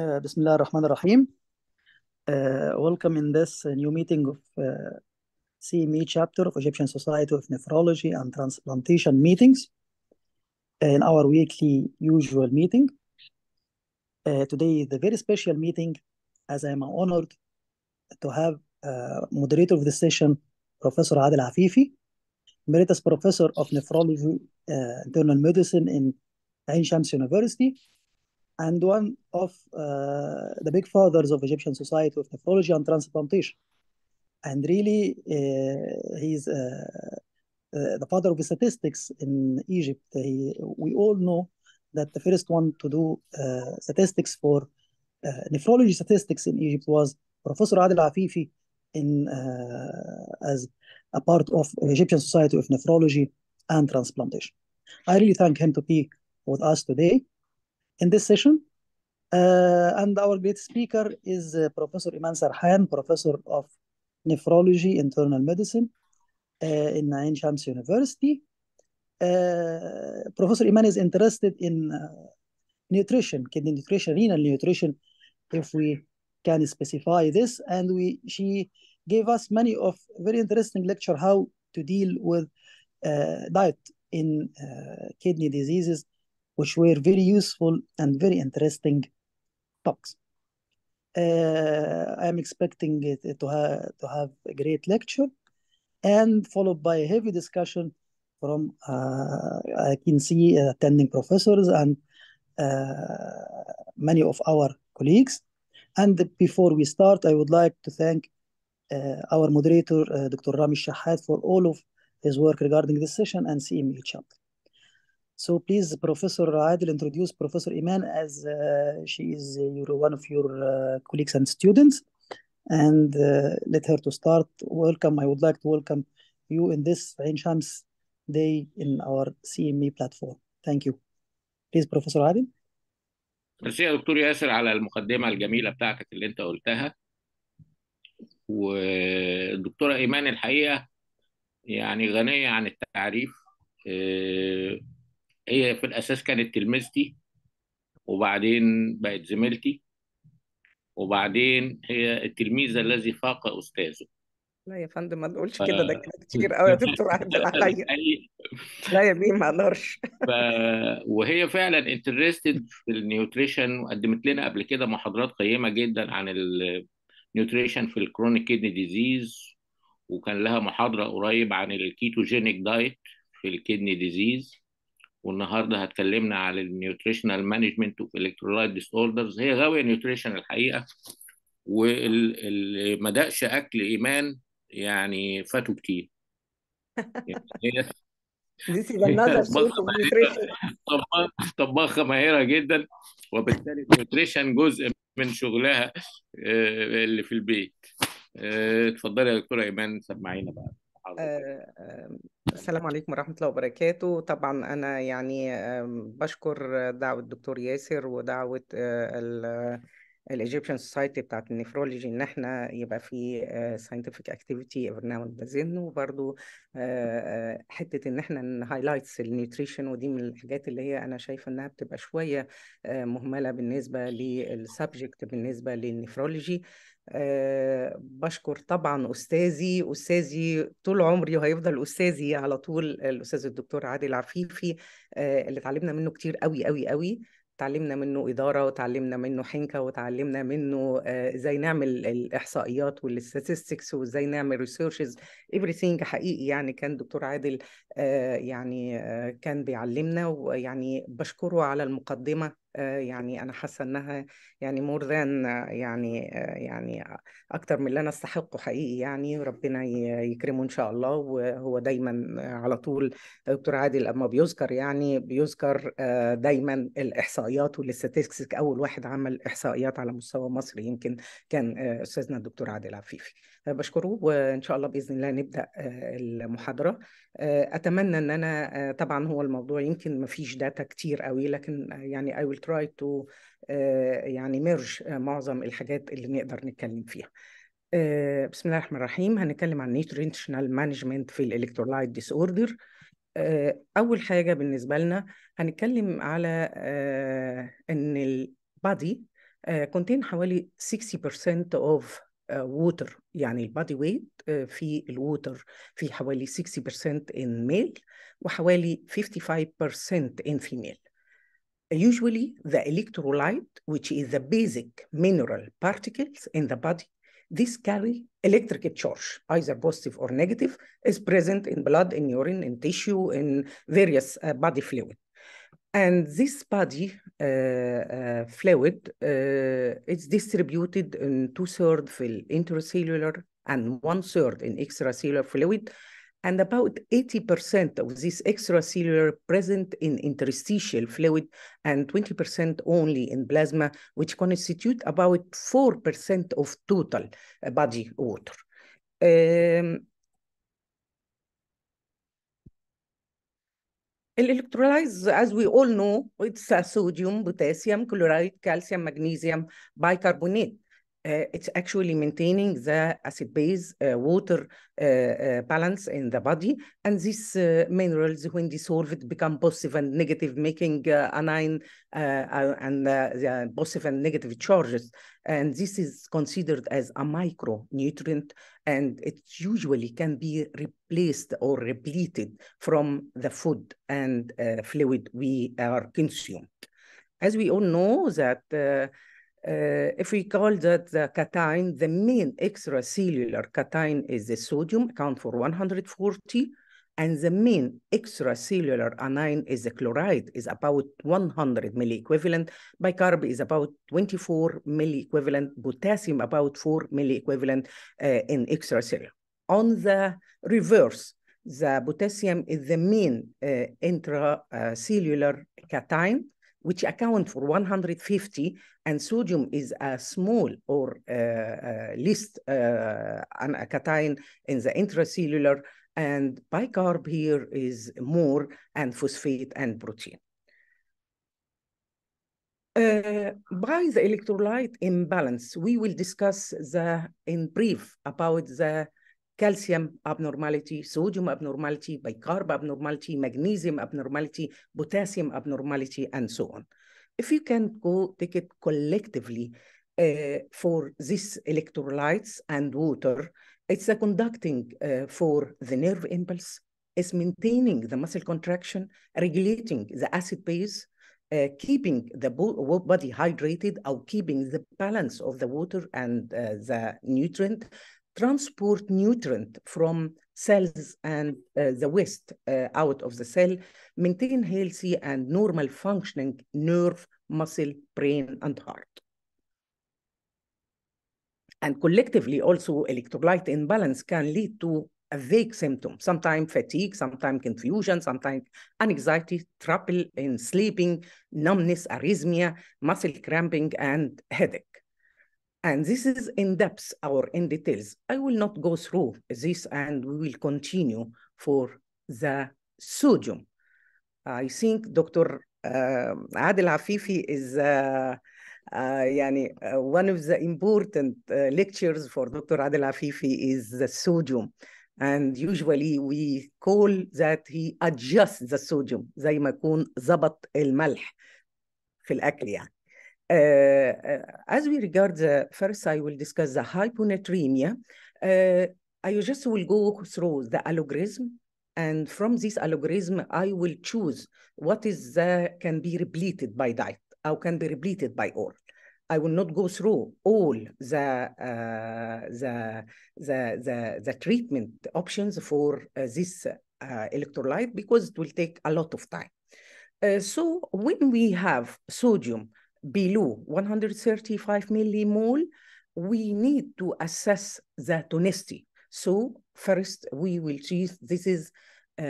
Uh, Bismillah ar-Rahman ar-Rahim. Uh, welcome in this uh, new meeting of uh, CME chapter of Egyptian Society of Nephrology and Transplantation meetings uh, in our weekly usual meeting. Uh, today is a very special meeting as I am honored to have moderator of the session, Professor Adel Afifi, Emeritus Professor of Nephrology, Internal Medicine in Ain Shams University, and one of uh, the big fathers of Egyptian society of nephrology and transplantation. And really, uh, he's uh, uh, the father of statistics in Egypt. He, we all know that the first one to do uh, statistics for nephrology statistics in Egypt was Professor Adel Afifi in as a part of Egyptian Society of Nephrology and Transplantation. I really thank him to be with us today in this session. Uh, and our great speaker is uh, Professor Iman Sarhan, Professor of Nephrology, Internal Medicine uh, in Ain Shams University. Uh, professor Iman is interested in uh, nutrition, kidney nutrition, renal nutrition, if we can specify this. And we she gave us many of very interesting lecture how to deal with uh, diet in kidney diseases which were very useful and very interesting talks. Uh, I am expecting to, ha to have a great lecture and followed by a heavy discussion from, uh, I can see attending professors and uh, many of our colleagues. And before we start, I would like to thank uh, our moderator, uh, Dr. Rami Shahid for all of his work regarding this session and CME other. So please, Professor Adil, introduce Professor Iman as uh, she is your, one of your uh, colleagues and students. And uh, let her to start. Welcome. I would like to welcome you in this Ain Shams day in our CME platform. Thank you. Please, Professor Adil. ميرسي يا دكتور ياسر على المقدمة الجميلة بتاعتك اللي أنت قلتها. والدكتورة إيمان الحقيقة يعني غنية عن التعريف. هي في الاساس كانت تلميذتي وبعدين بقت زميلتي وبعدين هي التلميذ الذي فاق استاذه لا يا فندم ما تقولش ف... كده ده كتير قوي يا دكتور عادل الحي لا يا مين ما اقدرش ف... وهي فعلا انترستد في النيوتريشن وقدمت لنا قبل كده محاضرات قيمه جدا عن النيوتريشن في الكرونيك كيدني ديزيز وكان لها محاضره قريب عن الكيتوجينيك دايت في الكيدني ديزيز والنهارده هتكلمنا على النيوتريشنال مانجمنت اوف الكترولايت ديس اوردرز هي غاويه نيوتريشن الحقيقه واللي ما دقش اكل ايمان يعني فاتوا كتير يعني طباخة ماهرة جدا وبالتالي النيوتريشن جزء من شغلها آه، اللي في البيت. آه، اتفضلي يا دكتورة إيمان سمعينا بقى. آه، آه، السلام عليكم ورحمة الله وبركاته طبعا أنا يعني بشكر دعوة الدكتور ياسر ودعوة آه، الايجيبشن سوسايتي بتاعت النفرولوجي ان احنا يبقى في ساينتفك اكتيفيتي برنامج بزن وبرده حته ان احنا نهايلايتس النيوتريشن ودي من الحاجات اللي هي انا شايفه انها بتبقى شويه مهمله بالنسبه للسبجكت بالنسبه للنفرولوجي آه، بشكر طبعا استاذي استاذي طول عمري وهيفضل استاذي على طول الاستاذ الدكتور عادل عفيفي آه، اللي اتعلمنا منه كتير قوي قوي قوي اتعلمنا منه إدارة وتعلمنا منه حنكة وتعلمنا منه آه، إزاي نعمل الإحصائيات والستاتستكس وإزاي نعمل ريسيرشز everything حقيقي يعني كان دكتور عادل يعني كان بيعلمنا ويعني بشكره على المقدمة آه، يعني انا حاسه انها يعني مور ذان آه، يعني آه، يعني اكتر من اللي انا استحقه حقيقي يعني ربنا يكرمه ان شاء الله وهو دايما على طول دكتور عادل لما بيذكر يعني بيذكر دايما الاحصائيات والاستاتستكس اول واحد عمل احصائيات على مستوى مصر يمكن كان استاذنا الدكتور عادل عفيفي بشكره وان شاء الله باذن الله نبدا آه، المحاضره آه، اتمنى ان انا آه، طبعا هو الموضوع يمكن ما فيش داتا كتير قوي لكن يعني I will try to يعني ميرج معظم الحاجات اللي نقدر نتكلم فيها بسم الله الرحمن الرحيم هنتكلم عن نيوتريشنال مانجمنت في الالكترولايت ديس اوردر اول حاجه بالنسبه لنا هنتكلم على ان البادي contain حوالي 60% of ووتر يعني البادي ويت في الووتر في حوالي 60% in male وحوالي 55% in female. Usually the electrolyte which is the basic mineral particles in the body this carry electric charge, either positive or negative, is present in blood, in urine, in tissue, in various uh, body fluid. And this body uh, uh, fluid uh, is distributed in two-thirds in intracellular and one-third in extracellular fluid and about 80% of this extracellular present in interstitial fluid and 20% only in plasma, which constitute about 4% of total body water. Um, Electrolytes, as we all know, it's sodium, potassium, chloride, calcium, magnesium, bicarbonate uh, it's actually maintaining the acid base uh, water uh, uh balance in the body. And these uh, minerals, when dissolved, become positive and negative, making uh, anion and the positive and negative charges. And this is considered as a micronutrient, and it usually can be replaced or repleted from the food and fluid we are consumed. As we all know that uh, if we call that the cation, the main extracellular cation is the sodium, account for 140, and the main extracellular anion is the chloride, is about 100 milliequivalent, bicarb is about 24 milliequivalent, potassium about 4 milliequivalent uh, in extracellular. On the reverse, the potassium is the main uh, intracellular cation, which account for 150, and sodium is a small or uh, uh, least uh, cation in the intracellular, and bicarb here is more, and phosphate and protein. Uh, by the electrolyte imbalance, we will discuss the in brief about the calcium abnormality, sodium abnormality, bicarb abnormality, magnesium abnormality, potassium abnormality, and so on. If you can go take it collectively uh, for these electrolytes and water, it's a conducting uh, for the nerve impulse, it's maintaining the muscle contraction, regulating the acid base, uh, keeping the body hydrated or keeping the balance of the water and uh, the nutrient, transport nutrient from cells and uh, the waste uh, out of the cell, maintain healthy and normal functioning nerve, muscle, brain, and heart. And collectively, also electrolyte imbalance can lead to a vague symptom, sometimes fatigue, sometimes confusion, sometimes anxiety, trouble in sleeping, numbness, arrhythmia, muscle cramping, and headache. And this is in depth or in details. I will not go through this and we will continue for the sodium. I think Dr. Uh, Adel Afifi is uh, uh, yani, uh, one of the important uh, lectures for Dr. Adel Afifi is the sodium. And usually we call that he adjusts the sodium زي ما يكون ظبط الملح في الأكل يعني. Uh, uh, as we regard the first, I will discuss the hyponatremia. Uh, I just will go through the algorithm and from this algorithm, I will choose what is the, can be repleted by diet or can be repleted by oral. I will not go through all the uh, the, the, the the treatment options for uh, this uh, electrolyte because it will take a lot of time. so when we have sodium below 135 millimole, we need to assess the tonicity. So first we will choose, this is uh,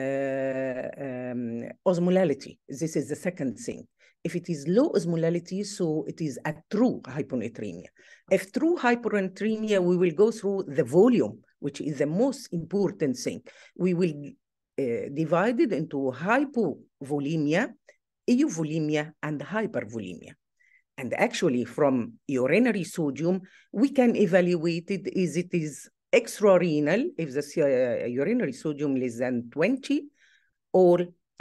um, osmolality. This is the second thing. If it is low osmolality, so it is a true hyponatremia. If true hyponatremia, we will go through the volume, which is the most important thing. We will uh, divide it into hypovolemia, euvolemia, and hypervolemia and actually from urinary sodium, we can evaluate it is it is extrarenal, if the uh, urinary sodium less than 20, or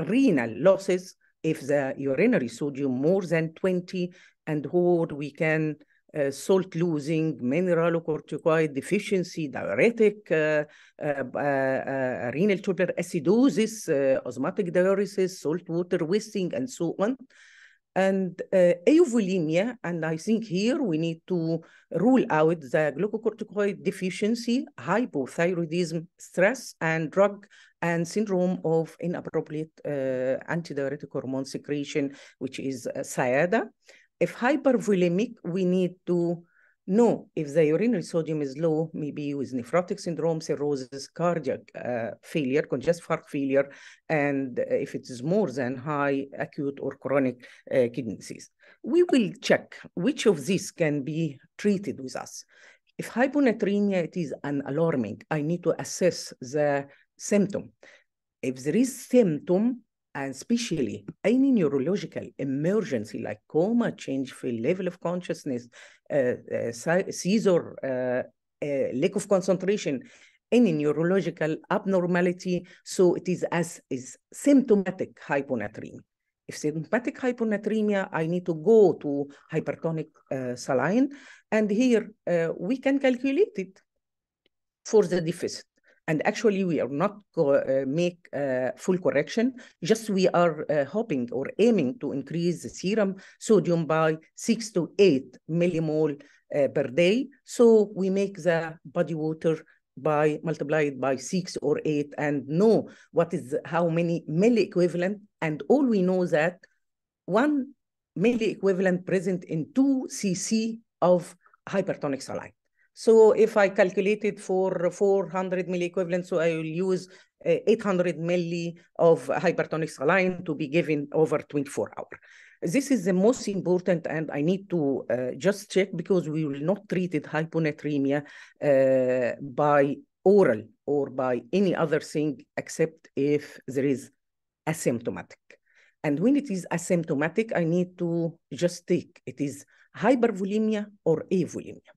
renal losses, if the urinary sodium more than 20, and or we can uh, salt losing, mineralocorticoid deficiency, diuretic, uh, uh, uh, uh renal tubular acidosis, osmotic diuresis, salt water wasting, and so on and uh, and I think here we need to rule out the glucocorticoid deficiency, hypothyroidism, stress, and drug and syndrome of inappropriate uh, antidiuretic hormone secretion, which is uh, SIADA. If hypervolemic, we need to no, if the urinary sodium is low, maybe with nephrotic syndrome, cirrhosis, cardiac uh, failure, congestive heart failure, and if it is more than high acute or chronic uh, kidney disease. We will check which of these can be treated with us. If hyponatremia, it is an alarming. I need to assess the symptom. If there is symptom, and especially any neurological emergency like coma, change for level of consciousness, uh, uh, seizure, uh, lack of concentration, any neurological abnormality. So it is as is symptomatic hyponatremia. If symptomatic hyponatremia, I need to go to hypertonic uh, saline. And here uh, we can calculate it for the deficit. And actually, we are not uh, make uh, full correction. Just we are uh, hoping or aiming to increase the serum sodium by six to eight millimole per day. So we make the body water by multiplied by six or eight and know what is how many milli equivalent. And all we know that one milli equivalent present in two cc of hypertonic saline. So if I calculated for 400 milliequivalent, so I will use eh, 800 milli of hypertonic saline to be given over 24 hours. This is the most important, and I need to uh, just check because we will not treat it hyponatremia uh, by oral or by any other thing except if there is asymptomatic. And when it is asymptomatic, I need to just take it is hypervolemia or avolemia.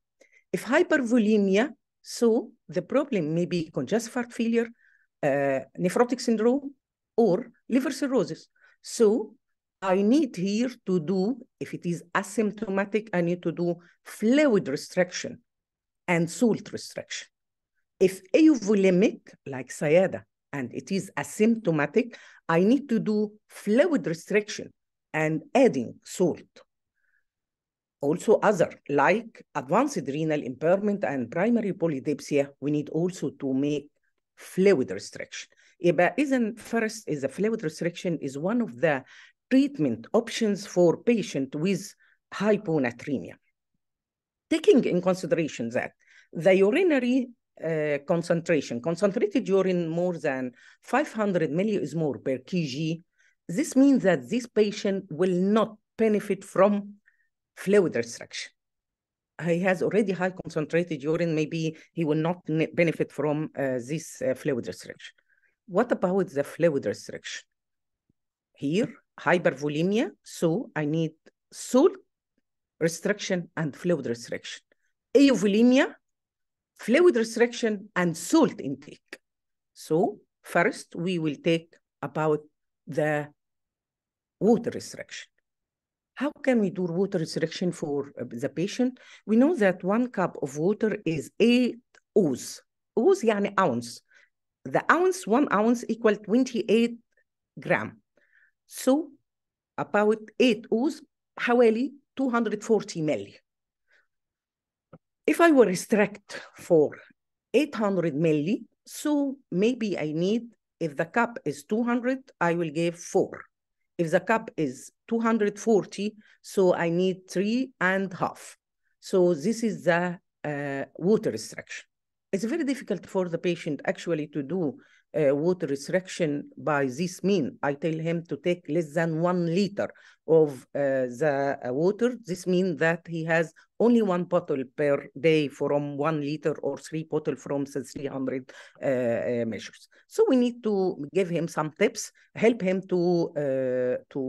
If hypervolemia, so the problem may be congestive heart failure, uh, nephrotic syndrome, or liver cirrhosis. So I need here to do, if it is asymptomatic, I need to do fluid restriction and salt restriction. If euvolemic, like Sayada, and it is asymptomatic, I need to do fluid restriction and adding salt also other like advanced renal impairment and primary polydipsia, we need also to make fluid restriction. But isn't first is a fluid restriction is one of the treatment options for patient with hyponatremia. Taking in consideration that the urinary uh, concentration, concentrated urine more than 500 more per kg, this means that this patient will not benefit from fluid restriction. Uh, he has already high concentrated urine. Maybe he will not benefit from uh, this uh, fluid restriction. What about the fluid restriction? Here, hypervolemia. So I need salt restriction and fluid restriction. Eovolemia, fluid restriction, and salt intake. So first, we will take about the water restriction. How can we do water restriction for uh, the patient? We know that one cup of water is eight oz. Oz يعني ounce. The ounce, one ounce equal 28 gram. So about 8 oz, حوالي 240 milli. If I were restrict for 800 milli, so maybe I need, if the cup is 200, I will give 4. If the cup is 240. So I need three and half. So this is the uh, water restriction. It's very difficult for the patient actually to do uh, water restriction by this mean. I tell him to take less than one liter of uh, the uh, water. This means that he has only one bottle per day from one liter or three bottle from the 300 uh, uh, measures. So we need to give him some tips, help him to uh, to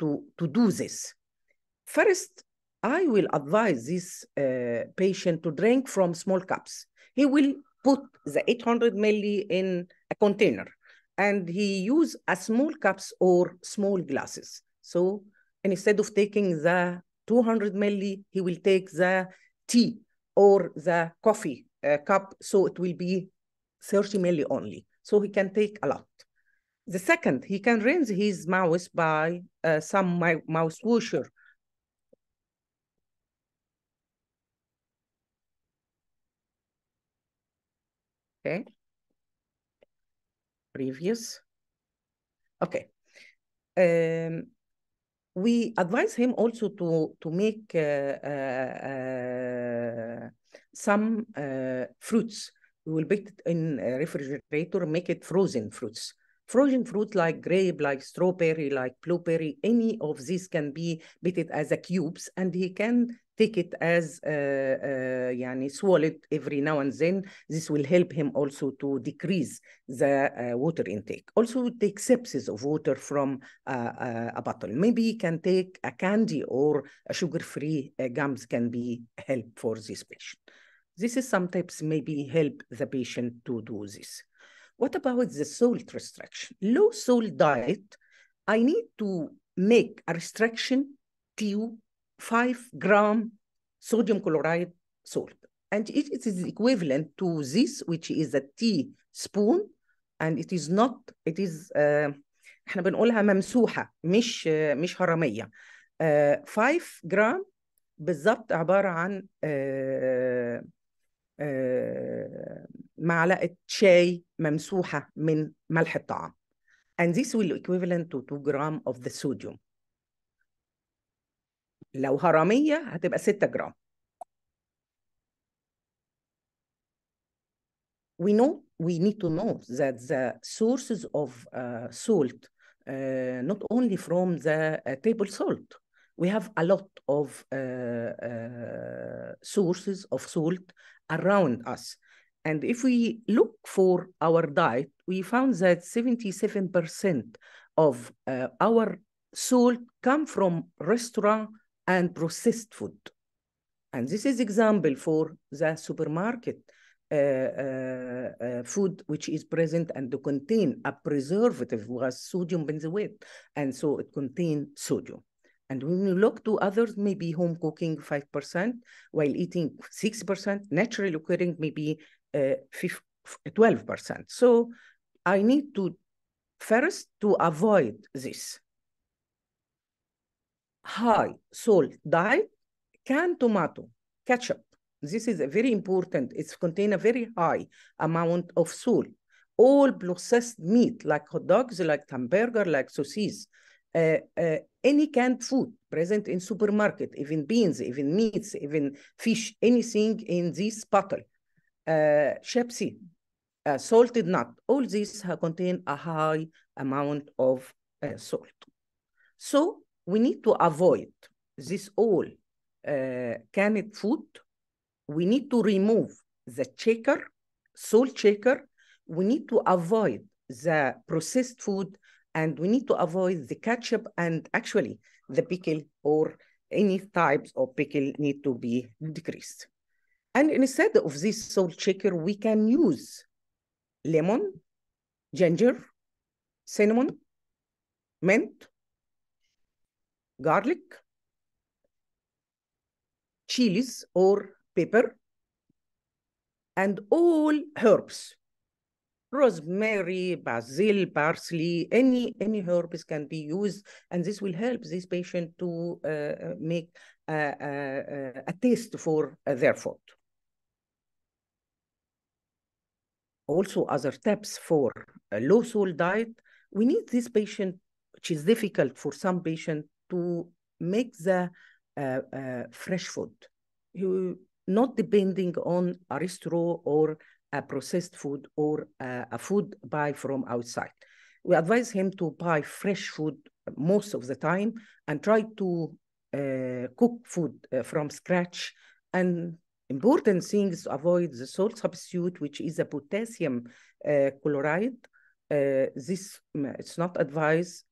to, to do this. First, I will advise this uh, patient to drink from small cups. He will put the 800 milli in a container and he use a small cups or small glasses. So instead of taking the 200 milli, he will take the tea or the coffee uh, cup. So it will be 30 milli only. So he can take a lot. The second, he can rinse his mouth by uh, some mouth washer. Okay. Previous. Okay. Um, we advise him also to, to make uh, uh, some uh, fruits. We will put it in a refrigerator, make it frozen fruits Frozen fruit like grape, like strawberry, like blueberry, any of these can be bitted as a cubes and he can take it as uh, uh, yani swallow it every now and then. This will help him also to decrease the uh, water intake. Also take sepsis of water from uh, uh, a bottle. Maybe you can take a candy or a sugar-free uh, gums can be help for this patient. This is sometimes maybe help the patient to do this. What about the salt restriction? Low salt diet, I need to make a restriction to 5 gram sodium chloride salt. And it, it is equivalent to this, which is a teaspoon, and it is not, it is, uh, احنا بنقولها ممسوحة مش uh, مش هرمية. Uh, 5 gram. بالضبط عبارة عن uh, معلقه شاي ممسوحه من ملح الطعام and this will equivalent to 2 جرام of the sodium لو هرميه هتبقى 6 جرام we know we need to know that the sources of uh, salt uh, not only from the uh, table salt we have a lot of sources of salt around us. And if we look for our diet, we found that 77% of uh, our salt come from restaurant and processed food. And this is example for the supermarket uh, uh, uh food, which is present and to contain a preservative was sodium benzoate. And so it contain sodium. And when you look to others, maybe home cooking 5%, while eating 6%, naturally occurring maybe uh, 12%. So I need to first to avoid this. High salt diet, canned tomato, ketchup. This is a very important, it's contain a very high amount of salt. All processed meat like hot dogs, like hamburger, like sausages, any canned food present in supermarket, even beans, even meats, even fish, anything in this bottle, uh, shepsi, uh, salted nut, all these contain a high amount of uh, salt. So we need to avoid this all uh, canned food. We need to remove the checker, salt checker. We need to avoid the processed food and we need to avoid the ketchup and actually the pickle or any types of pickle need to be decreased. And instead of this salt shaker, we can use lemon, ginger, cinnamon, mint, garlic, chilies or pepper, and all herbs rosemary, basil, parsley, any, any herbs can be used. And this will help this patient to uh, uh make a, a, a taste for uh, their food. Also other steps for a low salt diet. We need this patient, which is difficult for some patient to make the uh, uh, fresh food, you, not depending on a restaurant or a processed food or a, a food buy from outside. We advise him to buy fresh food most of the time and try to uh, cook food uh, from scratch. And important things avoid the salt substitute, which is a potassium uh, chloride. Uh, this mm, it's not advised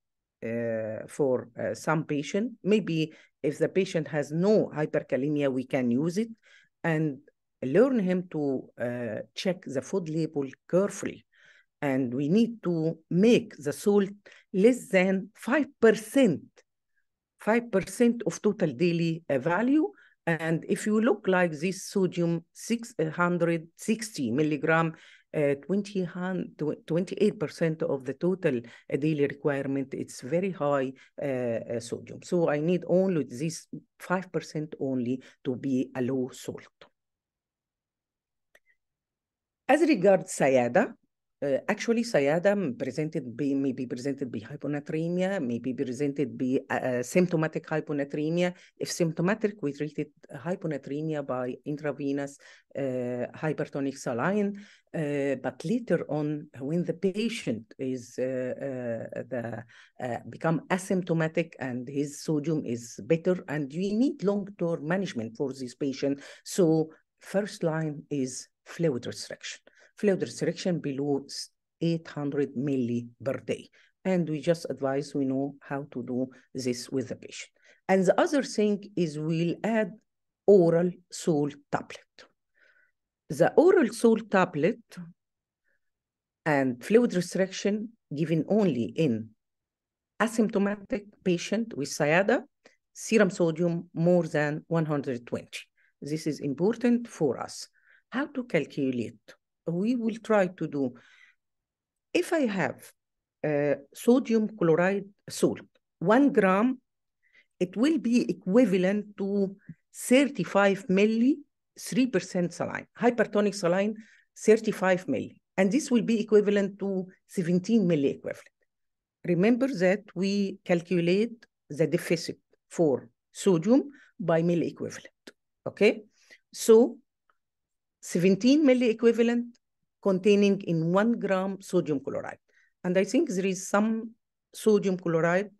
uh, for uh, some patient. Maybe if the patient has no hyperkalemia, we can use it. And learn him to uh, check the food label carefully. And we need to make the salt less than 5%, 5% of total daily uh, value. And if you look like this sodium 660 uh, milligram, uh, 28% of the total uh, daily requirement, it's very high uh, sodium. So I need only this 5% only to be a low salt. As regards Sayada, uh, actually, Sayada presented be, may be presented by hyponatremia, may be presented by uh, uh, symptomatic hyponatremia. If symptomatic, we treated hyponatremia by intravenous uh, hypertonic saline. Uh, but later on, when the patient is uh, the, become asymptomatic and his sodium is better, and we need long-term management for this patient. So first line is fluid restriction. Fluid restriction below 800 milli per day. And we just advise we know how to do this with the patient. And the other thing is we'll add oral salt tablet. The oral salt tablet and fluid restriction given only in asymptomatic patient with SIADA, serum sodium more than 120. This is important for us how to calculate. We will try to do, if I have uh, sodium chloride salt, one gram, it will be equivalent to 35 milli, 3% saline, hypertonic saline, 35 milli. And this will be equivalent to 17 milli equivalent. Remember that we calculate the deficit for sodium by milli equivalent, okay? So 17 milliequivalent containing in one gram sodium chloride. And I think there is some sodium chloride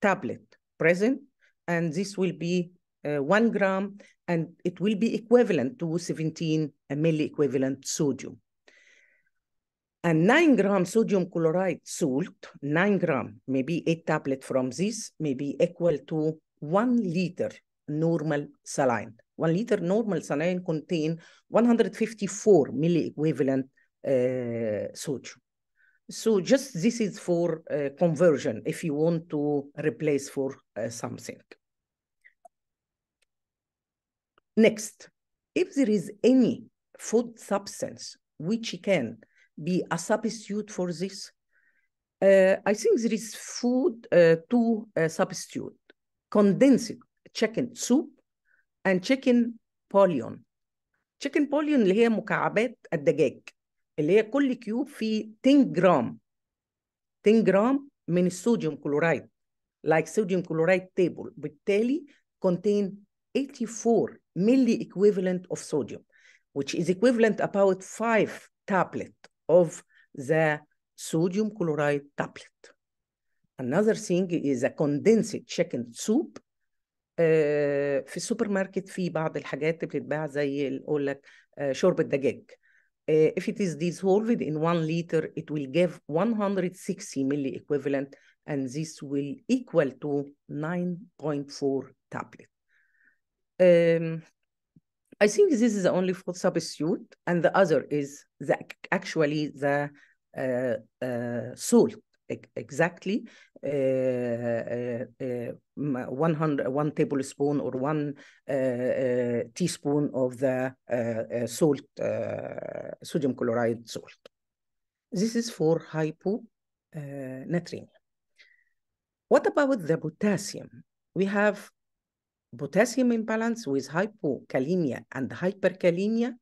tablet present, and this will be uh, one gram, and it will be equivalent to 17 uh, milliequivalent sodium. And nine gram sodium chloride salt, nine gram, maybe eight tablet from this, may be equal to one liter normal saline. One liter normal saline contain 154 milliequivalent uh, sodium. So just this is for uh, conversion if you want to replace for uh, something. Next, if there is any food substance which can be a substitute for this, uh, I think there is food uh, to uh, substitute condensed chicken soup and chicken bouillon chicken bouillon اللي هي مكعبات الدجاج اللي هي كل كيوب فيه 10 جرام 10 جرام من الصوديوم كلورايد like sodium chloride table بالتالي contain 84 milli equivalent of sodium which is equivalent about 5 tablet of the sodium chloride tablet. Another thing is a condensed chicken soup في السوبر ماركت في بعض الحاجات بتتباع زي اقول لك شوربه دجاج if it is dissolved in 1 liter it will give 160 milli equivalent and this will equal to 9.4 tablet um, I think this is the only food substitute and the other is the, actually the uh, uh, salt exactly uh, uh, uh, one, hundred, one tablespoon or one uh, uh, teaspoon of the uh, salt, sodium chloride salt. This is for hyponatremia. What about the potassium? We have potassium imbalance with hypokalemia and hyperkalemia.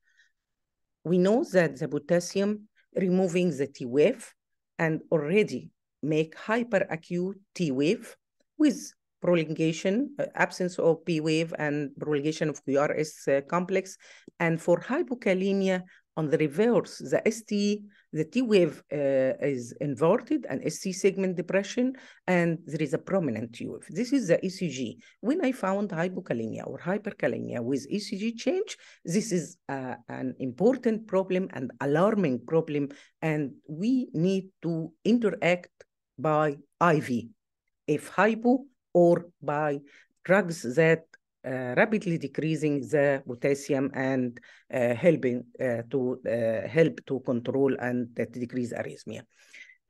We know that the potassium removing the T wave and already make hyperacute T wave with prolongation, uh, absence of P wave and prolongation of QRS uh, complex. And for hypokalemia, on the reverse, the ST, the T wave uh, is inverted and ST segment depression, and there is a prominent T wave. This is the ECG. When I found hypokalemia or hyperkalemia with ECG change, this is uh, an important problem and alarming problem, and we need to interact by IV, if hypo, or by drugs that uh, rapidly decreasing the potassium and uh, helping uh, to uh, help to control and decrease arrhythmia.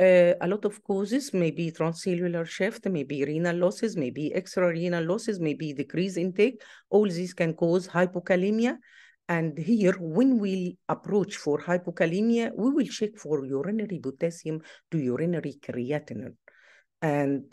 Uh, a lot of causes may be transcellular shift, maybe renal losses, maybe extra renal losses, maybe decreased intake. All these can cause hypokalemia. And here, when we approach for hypokalemia, we will check for urinary potassium to urinary creatinine. And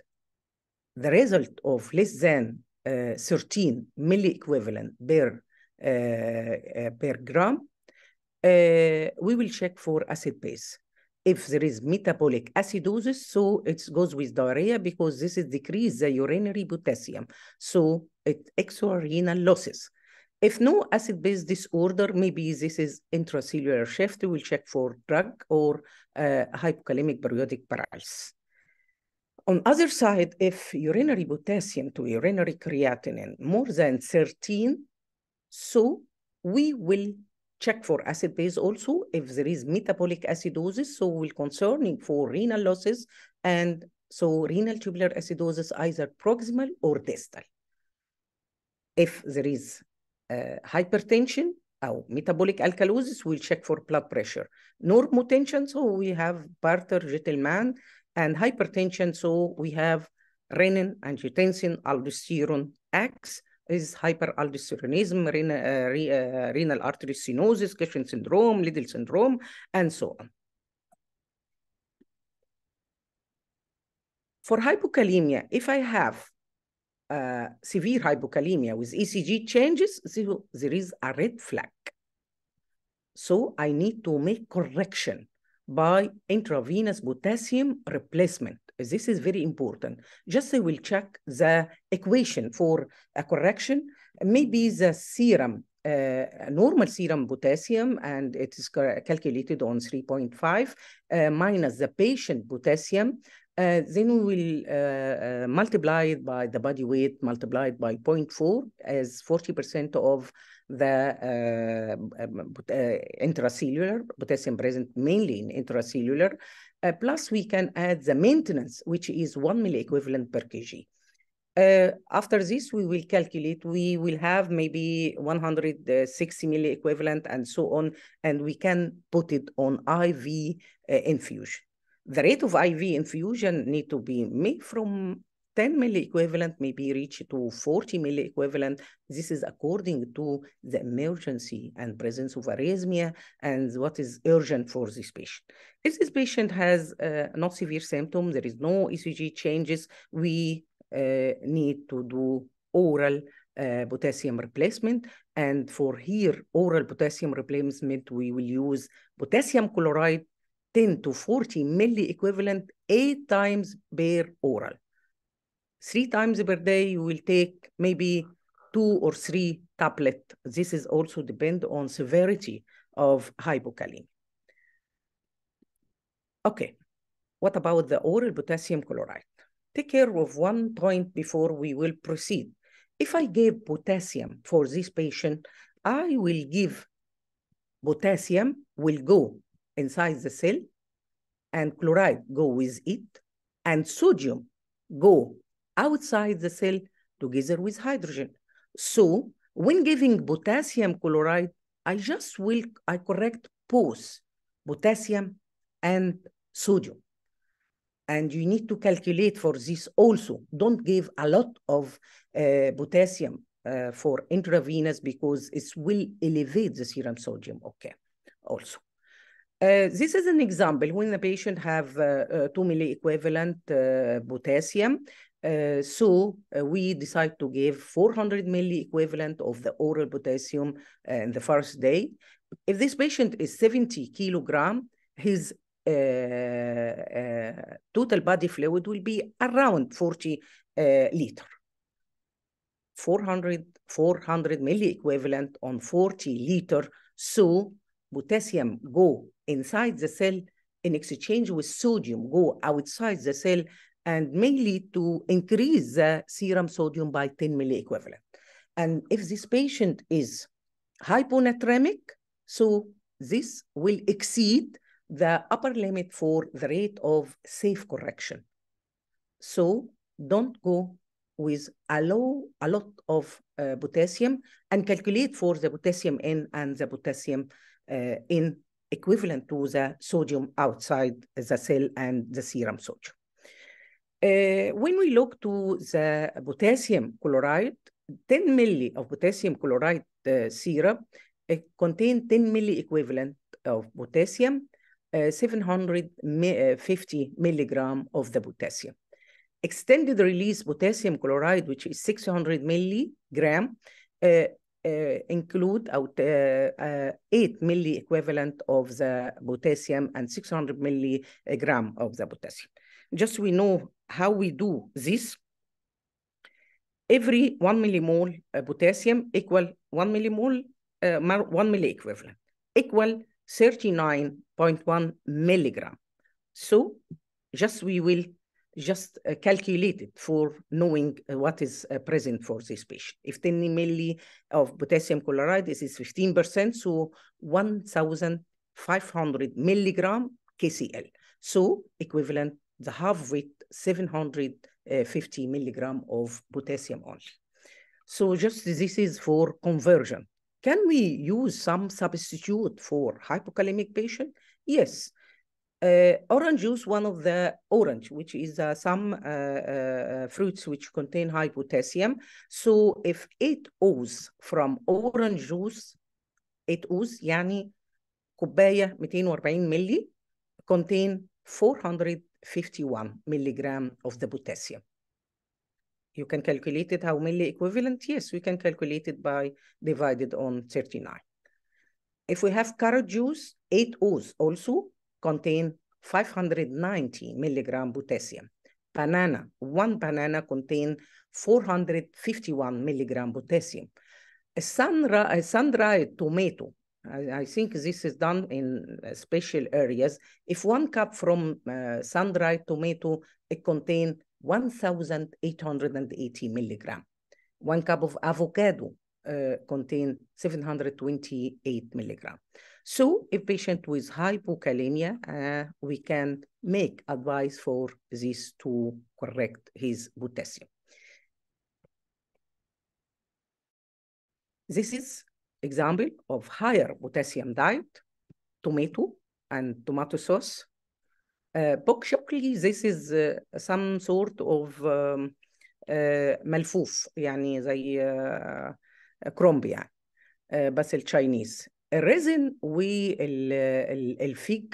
the result of less than uh, 13 milliequivalent per, uh, uh, per gram, uh, we will check for acid base if there is metabolic acidosis, so it goes with diarrhea because this is decrease the urinary potassium. So it extra renal losses. If no acid-base disorder, maybe this is intracellular shift, we'll check for drug or uh, hypokalemic periodic paralysis. On other side, if urinary potassium to urinary creatinine more than 13, so we will check for acid base also if there is metabolic acidosis, so we'll concerning for renal losses and so renal tubular acidosis either proximal or distal. If there is uh, hypertension or oh, metabolic alkalosis we'll check for blood pressure normotension so we have barter gentleman and hypertension so we have renin angiotensin aldosterone x is hyperaldosteronism renal, uh, re, uh, renal artery stenosis Cushing syndrome Liddle syndrome and so on for hypokalemia if i have uh, severe hypokalemia with ECG changes, there is a red flag. So I need to make correction by intravenous potassium replacement. This is very important. Just I will check the equation for a correction. Maybe the serum, uh, normal serum potassium, and it is calculated on 3.5 uh, minus the patient potassium uh, then we will uh, uh, multiply it by the body weight multiplied by 0.4 as 40% of the uh, uh, intracellular potassium present mainly in intracellular. plus we can add the maintenance, which is one milliequivalent per kg. Uh, after this, we will calculate, we will have maybe 160 milli equivalent and so on, and we can put it on IV uh, infusion. The rate of IV infusion need to be made from 10 milli equivalent maybe reach to 40 milli equivalent. This is according to the emergency and presence of arrhythmia and what is urgent for this patient. If this patient has uh, not severe symptoms, there is no ECG changes, we uh, need to do oral uh, potassium replacement. And for here, oral potassium replacement, we will use potassium chloride 10 to 40 milli equivalent 8 times per oral. Three times per day, you will take maybe two or three tablet. This is also depend on severity of hypokalemia. Okay, what about the oral potassium chloride? Take care of one point before we will proceed. If I gave potassium for this patient, I will give potassium will go inside the cell and chloride go with it and sodium go outside the cell together with hydrogen. So when giving potassium chloride, I just will, I correct both potassium and sodium. And you need to calculate for this also. Don't give a lot of uh, potassium uh, for intravenous because it will elevate the serum sodium, okay, also. Uh, this is an example when the patient have uh, uh, 2 milliequivalent uh, potassium. Uh, so we decide to give 400 equivalent of the oral potassium in the first day. If this patient is 70 kilogram, his total body fluid will be around 40 liter. 400, 400 equivalent on 40 liter. So potassium go inside the cell in exchange with sodium go outside the cell and mainly to increase the serum sodium by 10 milliequivalent. And if this patient is hyponatremic, so this will exceed the upper limit for the rate of safe correction. So don't go with low, a lot of uh, potassium and calculate for the potassium in and the potassium uh, in equivalent to the sodium outside the cell and the serum sodium. Uh, when we look to the potassium chloride, 10 milli of potassium chloride uh, serum it uh, contained 10 milli equivalent of potassium, uh, 750 uh, milligram of the potassium. Extended release potassium chloride, which is 600 milligram, uh, uh, include out, uh, uh, 8 milli equivalent of the potassium and 600 milligram of the potassium. Just we know how we do this. Every 1 millimole potassium equal 1 millimole, 1 milli equivalent, equal 39.1 milligram. So just we will just uh, calculated for knowing uh, what is uh, present for this patient. If 10 milli of potassium chloride is 15%, so 1,500 milligram KCL. So equivalent the half with 750 milligram of potassium only. So just this is for conversion. Can we use some substitute for hypokalemic patient? Yes, uh, orange juice, one of the orange, which is uh, some uh, uh, uh fruits which contain high potassium. So if it اوز from orange juice, it اوز يعني كوباية 240 ملي contain 451 milligram of the potassium. You can calculate it how milli equivalent? Yes, we can calculate it by divided on 39. If we have carrot juice, 8 O's also contain 590 milligram potassium. Banana, one banana contain 451 milligram potassium. A, sunri a sun-dried tomato, I, I, think this is done in special areas. If one cup from uh, sun-dried tomato, it contain 1,880 milligram. One cup of avocado, contain 728 milligram. So a patient with hypokalemia, uh, we can make advice for this to correct his potassium. This is example of higher potassium diet, tomato and tomato sauce. Uh, book shortly, this is uh, some sort of um, uh, uh, Eh, Chinese يعني بس التشاينيز الريزن والفيج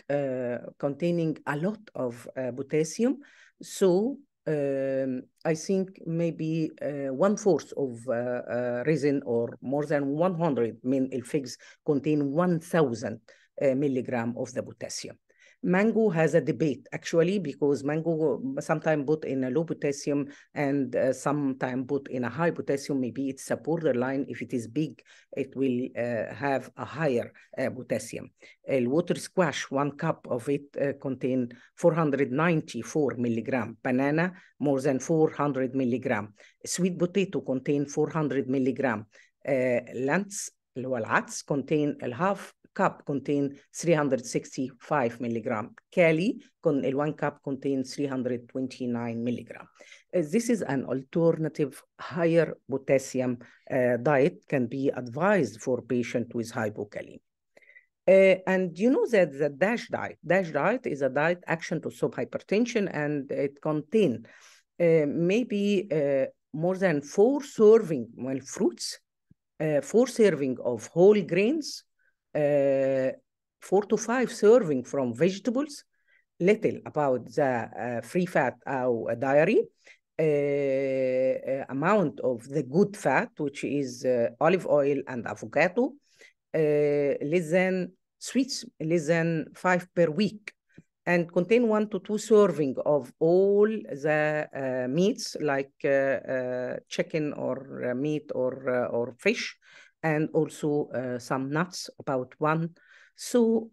containing a lot of eh, potassium so um, I think maybe uh, eh, one fourth of uh, uh, resin or more than 100 من figs contain 1000 milligram of the potassium mango has a debate actually because mango sometimes put in a low potassium and uh, sometimes put in a high potassium maybe it's a borderline if it is big it will uh, have a higher uh, potassium a water squash one cup of it uh, contain 494 milligram banana more than 400 milligram sweet potato contain 400 milligram uh, lentils اللي contain a half cup contain 365 milligram. Kelly, con, one cup contains 329 milligram. Uh, this is an alternative higher potassium uh, diet can be advised for patient with hypokalemia. Uh, and you know that the DASH diet, DASH diet is a diet action to stop hypertension and it contain uh, maybe uh, more than four serving well fruits, uh, four serving of whole grains, uh, four to five serving from vegetables, little about the uh, free fat or diary, uh, amount of the good fat, which is olive oil and avocado, less than sweets, less than five per week and contain one to two serving of all the uh, meats like uh, uh, chicken or meat or or fish and also uh, some nuts, about one. So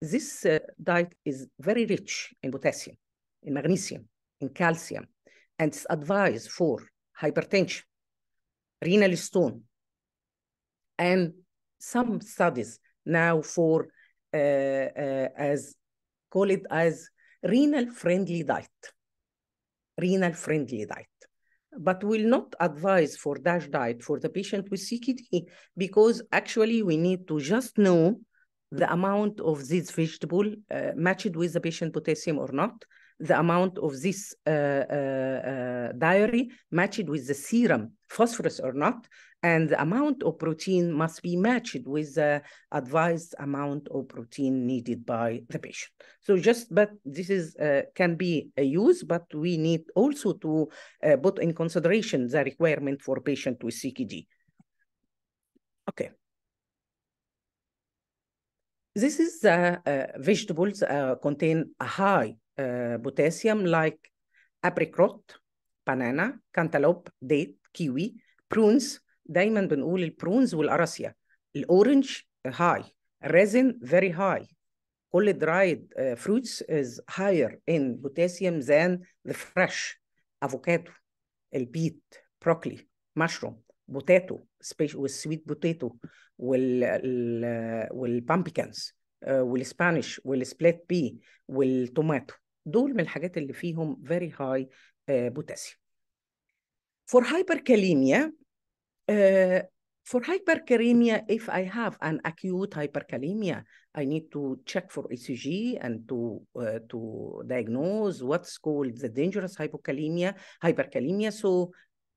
this uh, diet is very rich in potassium, in magnesium, in calcium, and it's advised for hypertension, renal stone, and some studies now for uh, uh as call it as renal friendly diet renal friendly diet but will not advise for DASH diet for the patient with CKD because actually we need to just know the amount of this vegetable uh, matched with the patient potassium or not, the amount of this uh, uh, uh diary matched with the serum phosphorus or not, and the amount of protein must be matched with the advised amount of protein needed by the patient. So just, but this is uh, can be a use, but we need also to uh, put in consideration the requirement for patient with CKD. Okay. This is the uh, uh, vegetables uh, contain a high uh, potassium like apricot, banana, cantaloupe, date, kiwi, prunes, دايما بنقول البرونز والاراسيا الاورنج هاي الريزن فيري هاي كل درايد فروتس از هاير ان بوتاسيوم ذان ذا فريش افوكادو البيت بروكلي مشروم بوتاتو والسويت بوتاتو وال والبامبيكنز والاسبانيش والسبلات بي والتوماتو دول من الحاجات اللي فيهم فيري هاي بوتاسيوم فور هايبركاليميا Uh, for hyperkalemia, if I have an acute hyperkalemia, I need to check for ECG and to uh, to diagnose what's called the dangerous hypokalemia, hyperkalemia. So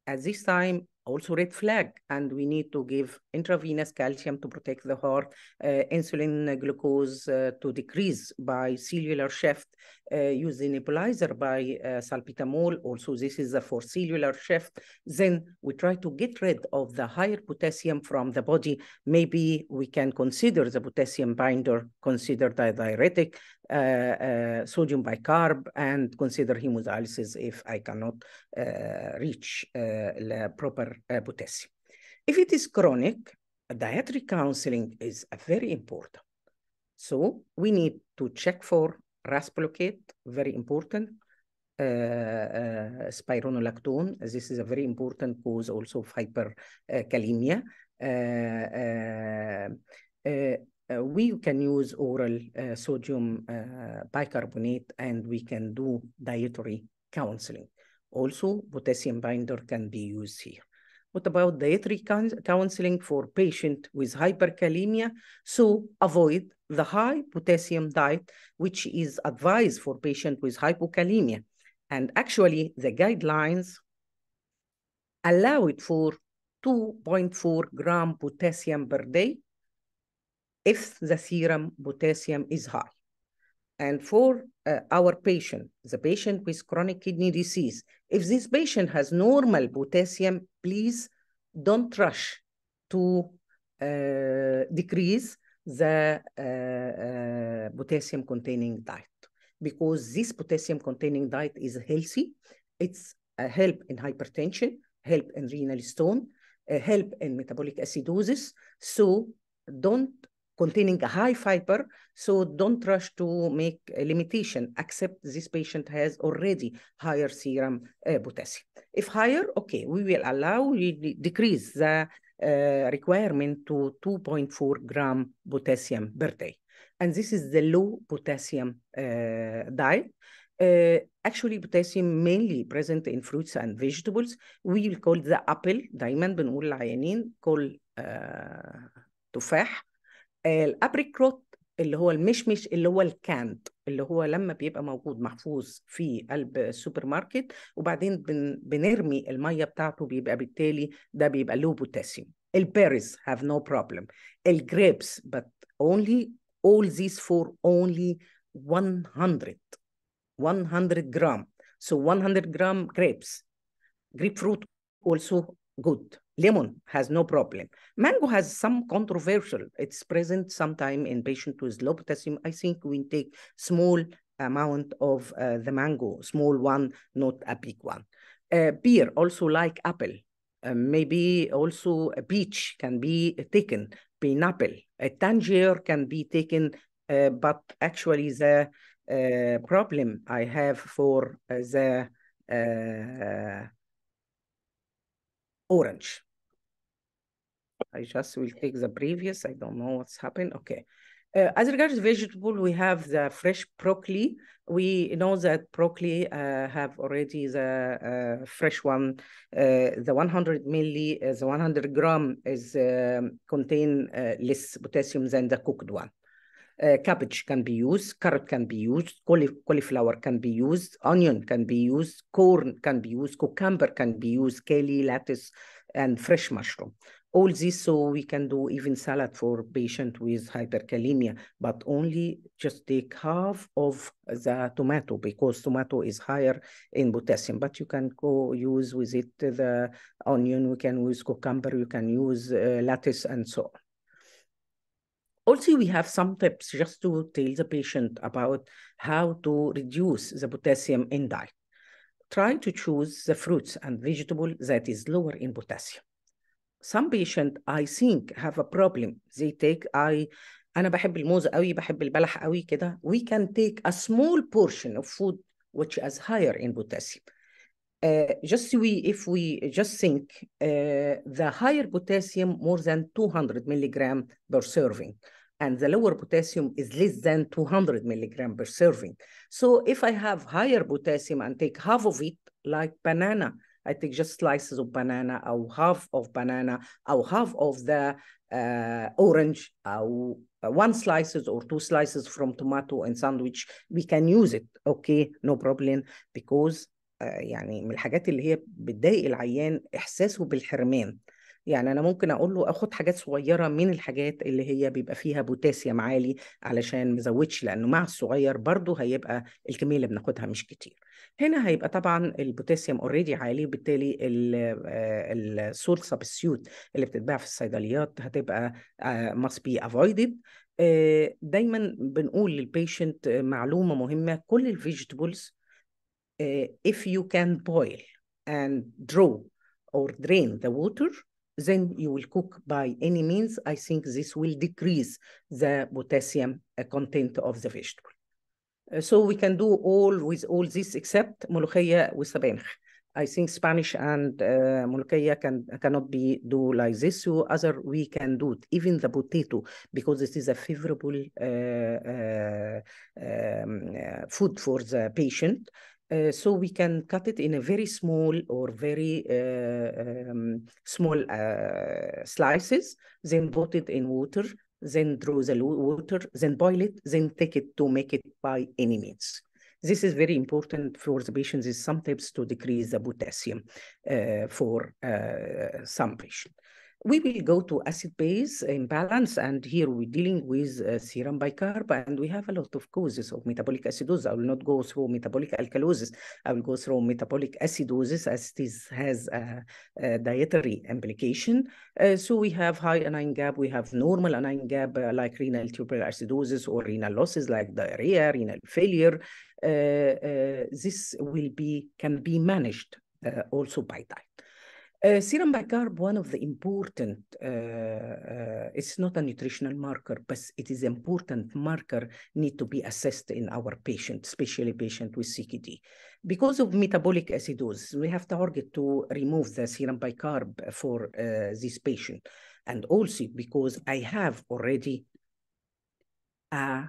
at this time, also red flag and we need to give intravenous calcium to protect the heart uh, insulin uh, glucose uh, to decrease by cellular shift uh, use nebulizer by uh, salbutamol also this is a for cellular shift then we try to get rid of the higher potassium from the body maybe we can consider the potassium binder consider the diuretic uh, sodium bicarb and consider hemodialysis if i cannot reach the proper potassium. If it is chronic, dietary counseling is very important. So we need to check for RAS very important. Uh, uh, spironolactone, this is a very important cause also of hyperkalemia. Uh, uh, uh, uh we can use oral sodium bicarbonate and we can do dietary counseling. Also, potassium binder can be used here. What about dietary counseling for patient with hyperkalemia? So avoid the high potassium diet, which is advised for patient with hypokalemia. And actually, the guidelines allow it for 2.4 gram potassium per day if the serum potassium is high and for uh, our patient, the patient with chronic kidney disease, if this patient has normal potassium, please don't rush to uh, decrease the uh, uh potassium containing diet because this potassium containing diet is healthy. It's a help in hypertension, help in renal stone, help in metabolic acidosis. So don't containing a high fiber. So don't rush to make a limitation, except this patient has already higher serum uh, potassium. If higher, okay, we will allow, we decrease the uh, requirement to 2.4 gram potassium per day. And this is the low potassium uh, diet. Uh, actually potassium mainly present in fruits and vegetables. We will call the apple, diamond. بنقول العيانين كل تفاح الابريكروت اللي هو المشمش اللي هو الكانت اللي هو لما بيبقى موجود محفوظ في قلب السوبر ماركت وبعدين بن بنرمي الميه بتاعته بيبقى بالتالي ده بيبقى له بوتاسيوم البيرز have no problem الجريبس بت only all these for only 100 100 جرام so 100 جرام grapes grapefruit also good. Lemon has no problem. Mango has some controversial. It's present sometime in patient with low potassium. I think we take small amount of uh, the mango, small one, not a big one. Uh, beer also like apple. Uh, maybe also a peach can be taken, pineapple. A tangier can be taken, uh, but actually the uh, problem I have for uh, the orange. I just will take the previous. I don't know what's happened. Okay. Uh, as regards vegetable, we have the fresh broccoli. We know that broccoli uh, have already the uh, fresh one. Uh, the 100 milli, uh, the 100 gram is um, contain uh, less potassium than the cooked one. Uh, cabbage can be used, carrot can be used, cauliflower can be used, onion can be used, corn can be used, cucumber can be used, kale, lettuce, and fresh mushroom. All this, so we can do even salad for patient with hyperkalemia, but only just take half of the tomato because tomato is higher in potassium. But you can go use with it the onion, we can use cucumber, you can use uh, lettuce, and so on also we have some tips just to tell the patient about how to reduce the potassium in diet try to choose the fruits and vegetable that is lower in potassium some patients, I think have a problem they take I أنا بحب الموز قوي بحب البلح قوي كده we can take a small portion of food which is higher in potassium uh, just we if we just think uh, the higher potassium more than 200 milligram per serving and the lower potassium is less than 200 milligram per serving. So if I have higher potassium and take half of it, like banana, I take just slices of banana or half of banana or half of the uh, orange or uh, one slices or two slices from tomato and sandwich, we can use it, okay, no problem, because uh, يعني من الحاجات اللي هي بتضايق العيان إحساسه بالحرمان. يعني انا ممكن اقول له اخد حاجات صغيره من الحاجات اللي هي بيبقى فيها بوتاسيوم عالي علشان مزودش لانه مع الصغير برضه هيبقى الكميه اللي بناخدها مش كتير هنا هيبقى طبعا البوتاسيوم اوريدي عالي وبالتالي السول آه، سبسيوت اللي بتتباع في الصيدليات هتبقى آه، must be avoided آه، دايما بنقول للبيشنت معلومه مهمه كل الفيجيتابلز if you can boil and draw or drain the water then you will cook by any means. I think this will decrease the potassium uh, content of the vegetable. Uh, so we can do all with all this except ملوخية وسبانخ. I think Spanish and uh, Molokhia can cannot be do like this. So other we can do it. Even the potato, because it is a favorable uh, uh, um, uh, food for the patient. Uh, so we can cut it in a very small or very uh, um, small uh, slices, then put it in water, then draw the water, then boil it, then take it to make it by any means. This is very important for the patients is sometimes to decrease the potassium uh, for uh, some patients. We will go to acid base imbalance, and here we're dealing with uh, serum bicarb, and we have a lot of causes of metabolic acidosis. I will not go through metabolic alkalosis, I will go through metabolic acidosis as this has a, a dietary implication. Uh, so we have high anion gap, we have normal anion gap uh, like renal tubular acidosis or renal losses like diarrhea, renal failure. Uh, uh, this will be can be managed uh, also by diet. Uh, serum bicarb, one of the important, uh, uh, it's not a nutritional marker, but it is important marker need to be assessed in our patient, especially patient with CKD. Because of metabolic acidosis, we have target to remove the serum bicarb for uh, this patient. And also because I have already a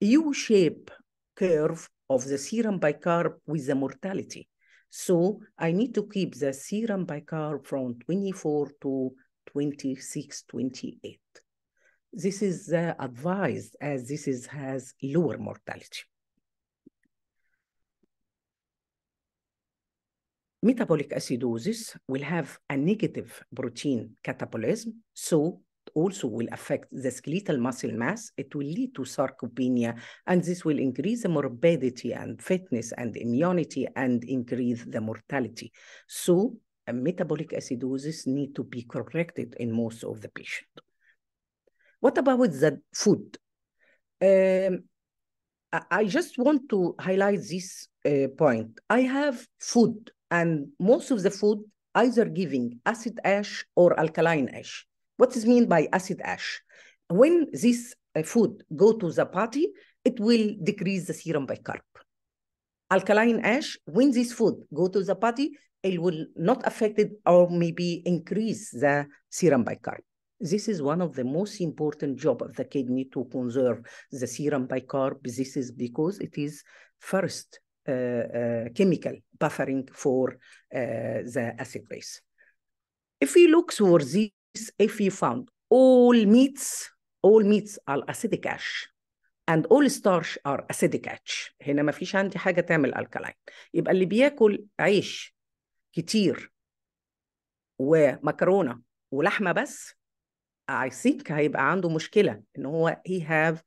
U-shape curve of the serum bicarb with the mortality so I need to keep the serum bicarb from 24 to 26, 28. This is the advice, as this is, has lower mortality. Metabolic acidosis will have a negative protein catabolism, so also will affect the skeletal muscle mass. It will lead to sarcopenia, and this will increase the morbidity and fitness and immunity and increase the mortality. So metabolic acidosis need to be corrected in most of the patient. What about the food? Um, I just want to highlight this uh, point. I have food, and most of the food either giving acid ash or alkaline ash. What What is mean by acid ash? When this uh, food go to the body, it will decrease the serum bicarb. Alkaline ash, when this food go to the body, it will not affect it or maybe increase the serum bicarb. This is one of the most important job of the kidney to conserve the serum bicarb. This is because it is first uh, uh, chemical buffering for uh, the acid base. If we look towards the if you found all meats, all meats are acidic ash and all starch are acidic ash هنا ما فيش عندي حاجة تعمل alkaline يبقى اللي بياكل عيش كتير ومكرونة ولحمة بس I think هيبقى عنده مشكلة إن هو he have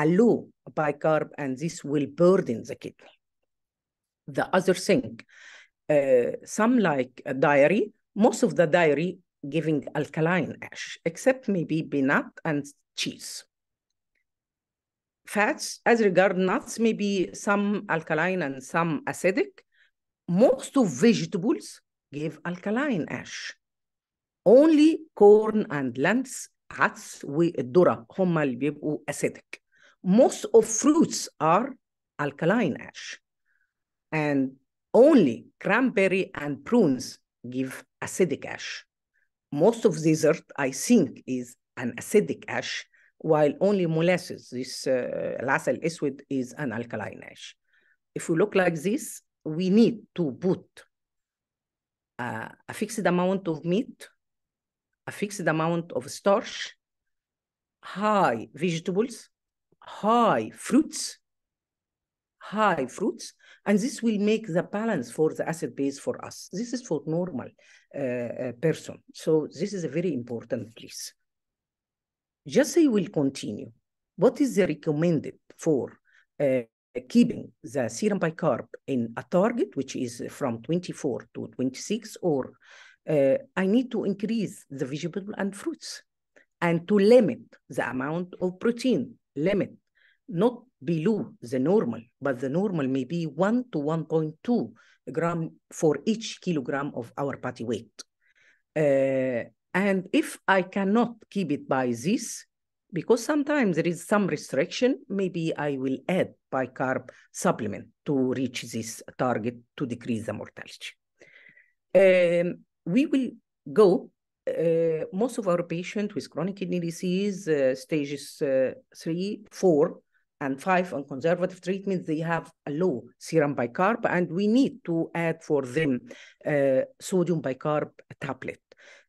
a low bicarb and this will burden the kidney. The other thing, uh, some like diary, most of the diary giving alkaline ash, except maybe peanut and cheese. Fats, as regard nuts, maybe some alkaline and some acidic. Most of vegetables give alkaline ash. Only corn and lentils, hats we هم اللي acidic. Most of fruits are alkaline ash. And only cranberry and prunes give acidic ash. Most of desert, I think, is an acidic ash, while only molasses, this uh, al Iswed, is an alkaline ash. If we look like this, we need to put uh, a fixed amount of meat, a fixed amount of starch, high vegetables, high fruits, high fruits, and this will make the balance for the acid base for us. This is for normal. Uh, uh, person. So this is a very important place. I will continue. What is the recommended for uh, keeping the serum bicarb in a target, which is from 24 to 26, or uh, I need to increase the vegetable and fruits and to limit the amount of protein, limit not below the normal, but the normal may be 1 to 1.2 gram for each kilogram of our body weight. Uh, and if I cannot keep it by this, because sometimes there is some restriction, maybe I will add bicarb supplement to reach this target to decrease the mortality. Um, we will go, uh, most of our patients with chronic kidney disease, uh, stages uh, three, four, and five on conservative treatment, they have a low serum bicarb, and we need to add for them uh, sodium bicarb tablet.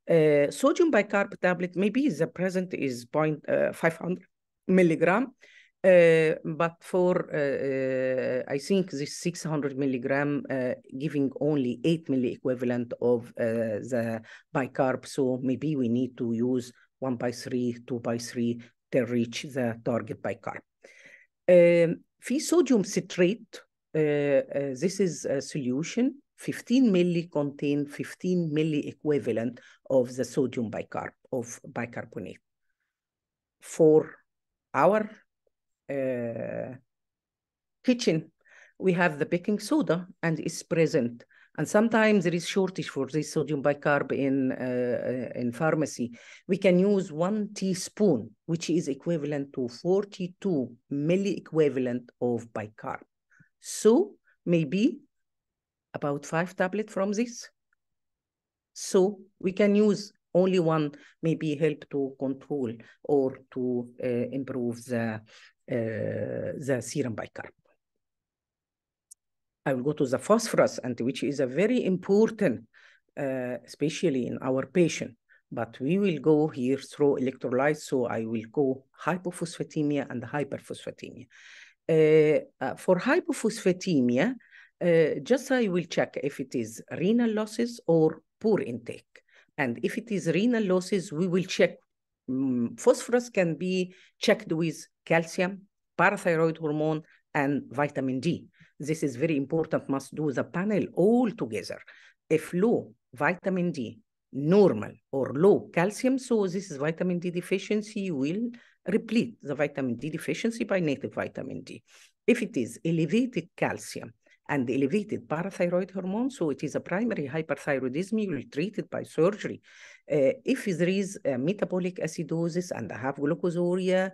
Uh, sodium bicarb tablet, maybe the present is point, uh, milligram, uh, but for, uh, uh, I think this 600 milligram, giving only 8 milli equivalent of the bicarb, so maybe we need to use 1 by 3, 2 by 3 to reach the target bicarb. Um, في صوديوم citrate, uh, uh, this is a solution 15 milli contain 15 milli equivalent of the sodium bicarb of bicarbonate for our uh, kitchen we have the baking soda and it's present and sometimes there is shortage for this sodium bicarb in, uh, uh, in pharmacy. We can use one teaspoon, which is equivalent to 42 milli equivalent of bicarb. So maybe about five tablets from this. So we can use only one maybe help to control or to uh, improve the, uh, the serum bicarb. I will go to the phosphorus, and which is a very important, uh, especially in our patient. But we will go here through electrolytes, so I will go hypophosphatemia and hyperphosphatemia. Uh, uh for hypophosphatemia, uh, just I will check if it is renal losses or poor intake. And if it is renal losses, we will check. Um, phosphorus can be checked with calcium, parathyroid hormone, and vitamin D this is very important, must do the panel all together. If low vitamin D, normal or low calcium, so this is vitamin D deficiency, will replete the vitamin D deficiency by native vitamin D. If it is elevated calcium and elevated parathyroid hormone, so it is a primary hyperthyroidism, you will treat it by surgery if there is metabolic acidosis and I have glucosuria,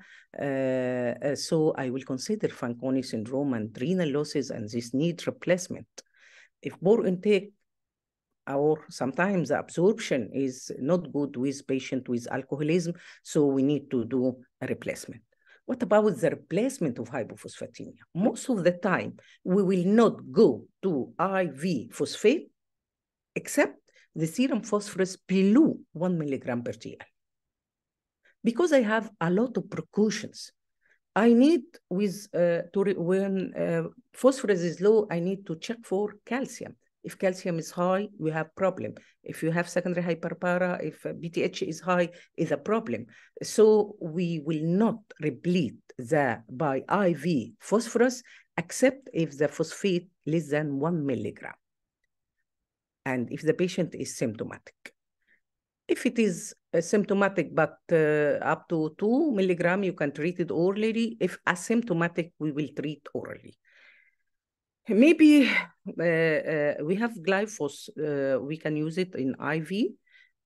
so I will consider Fanconi syndrome and renal losses, and this need replacement. If poor intake or sometimes the absorption is not good with patient with alcoholism, so we need to do a replacement. What about the replacement of hypophosphatemia? Most of the time, we will not go to IV phosphate except the serum phosphorus below 1 milligram per GL. Because I have a lot of precautions, I need with uh, to when uh, phosphorus is low, I need to check for calcium. If calcium is high, we have problem. If you have secondary hyperpara, if BTH uh, is high, is a problem. So we will not replete the by IV phosphorus except if the phosphate less than one milligram and if the patient is symptomatic. If it is uh, symptomatic but uh, up to 2 milligram, you can treat it orally. If asymptomatic, we will treat orally. Maybe uh, uh, we have glyphos. Uh, we can use it in IV.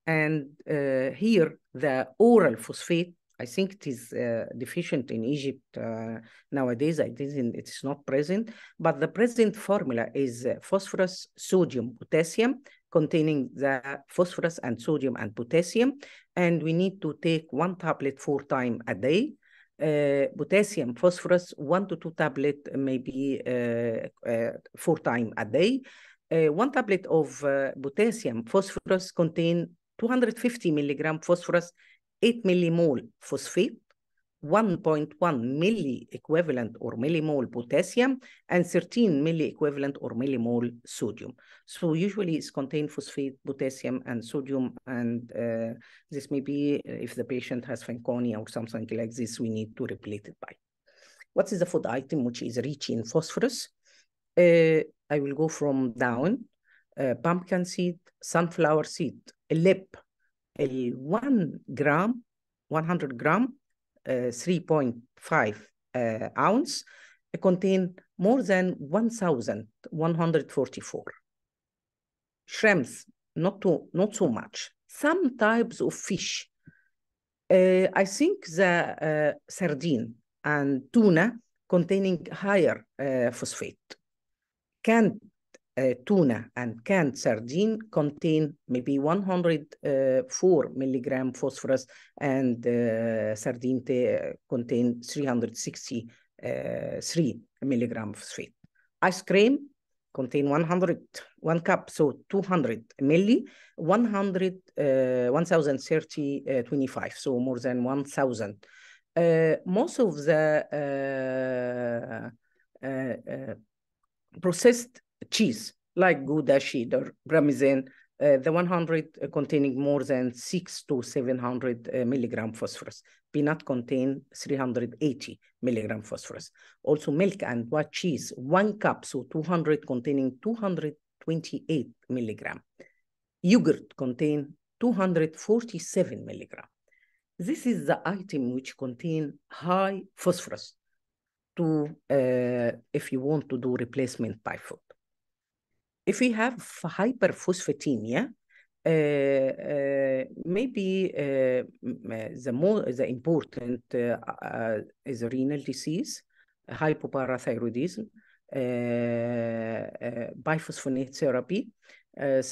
And uh, here, the oral phosphate I think it is uh, deficient in Egypt uh, nowadays. I not it's not present, but the present formula is uh, phosphorus, sodium, potassium, containing the phosphorus and sodium and potassium. And we need to take one tablet four times a day. Uh, potassium, phosphorus, one to two tablet, uh, maybe uh, four times a day. one tablet of potassium, phosphorus contain 250 milligram phosphorus 8 millimole phosphate, 1.1 milli equivalent or millimole potassium, and 13 milli equivalent or millimole sodium. So usually it's contained phosphate, potassium, and sodium, and uh, this may be uh, if the patient has Franconia or something like this, we need to replace it by. What is the food item which is rich in phosphorus? Uh, I will go from down. Uh, pumpkin seed, sunflower seed, lip, a one gram, 100 gram, uh, eh, 3.5 uh, eh, ounce eh, contain more than 1,144 shrimps, not too, not so much. Some types of fish. Uh, I think the uh, sardine and tuna containing higher phosphate can uh, tuna and canned sardine contain maybe 104 eh, milligram phosphorus and eh, sardine contain 363 milligram phosphate. Ice cream contain 100, one cup, so 200 milli, 100, uh, 1030, uh, 25, so more than 1000. Uh, most of the processed cheese like Gouda or Parmesan, uh, the 100 uh, containing more than six to 700 uh, milligram phosphorus. Peanut contain 380 milligram phosphorus. Also milk and white cheese, one cup, so 200 containing 228 milligram. Yogurt contain 247 milligram. This is the item which contain high phosphorus to, uh, if you want to do replacement by food. If we have hyperphosphatemia, uh, uh, maybe uh, the more the important uh, uh, is renal disease, hypoparathyroidism, uh, biphosphonate therapy.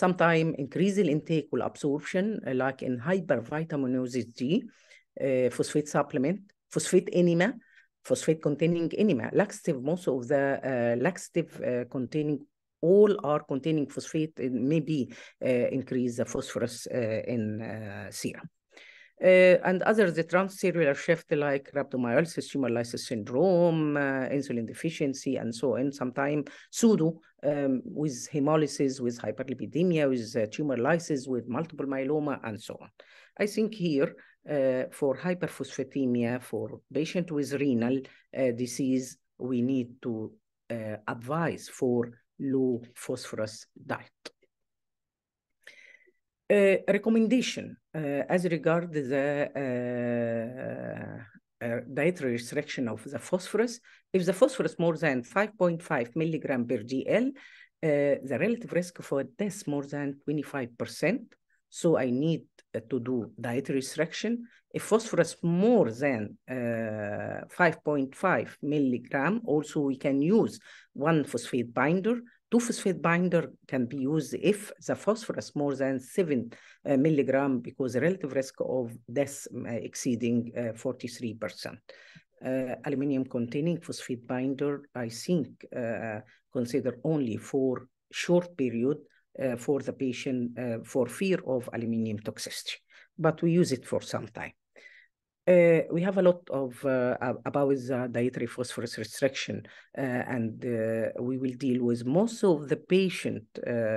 sometimes increase the intake or absorption, like in hypervitaminosis G, phosphate supplement, phosphate enema, phosphate containing enema, laxative, most of the laxative containing all are containing phosphate and maybe uh, increase the phosphorus uh, in uh, serum. Uh, and other the transcellular shift like rhabdomyolysis, tumor lysis syndrome, uh, insulin deficiency, and so on. Sometimes pseudo um, with hemolysis, with hyperlipidemia, with uh, tumor lysis, with multiple myeloma, and so on. I think here uh, for hyperphosphatemia, for patient with renal disease, we need to advise for low phosphorus diet. Uh, recommendation as regard the uh, uh, dietary restriction of the phosphorus. If the phosphorus more than 5.5 milligram per GL, uh, the relative risk for death more than 25%. So I need uh, to do dietary restriction, if phosphorus more than 5.5 uh, milligram, also we can use one phosphate binder. Two phosphate binder can be used if the phosphorus more than 7 uh, milligram because relative risk of death um, exceeding 43%. Uh, aluminium containing phosphate binder, I think, uh, consider only for short period uh, for the patient uh, for fear of aluminium toxicity, but we use it for some time. Uh, we have a lot of uh, about the uh, dietary phosphorus restriction, uh, and we will deal with most of the patient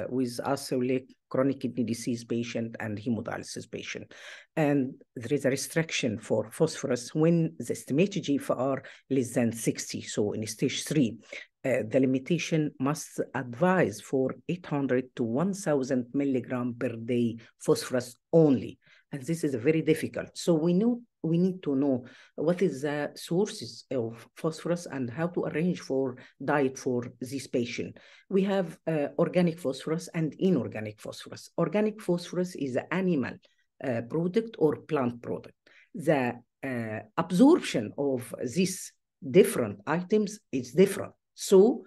with ulcerative chronic kidney disease patient and hemodialysis patient. And there is a restriction for phosphorus when the estimated GFR less than 60, so in stage three. Uh, the limitation must advise for 800 to 1000 milligram per day phosphorus only. And this is very difficult. So we know we need to know what is the sources of phosphorus and how to arrange for diet for this patient. We have uh, organic phosphorus and inorganic phosphorus. Organic phosphorus is animal uh, product or plant product. The uh, absorption of these different items is different. So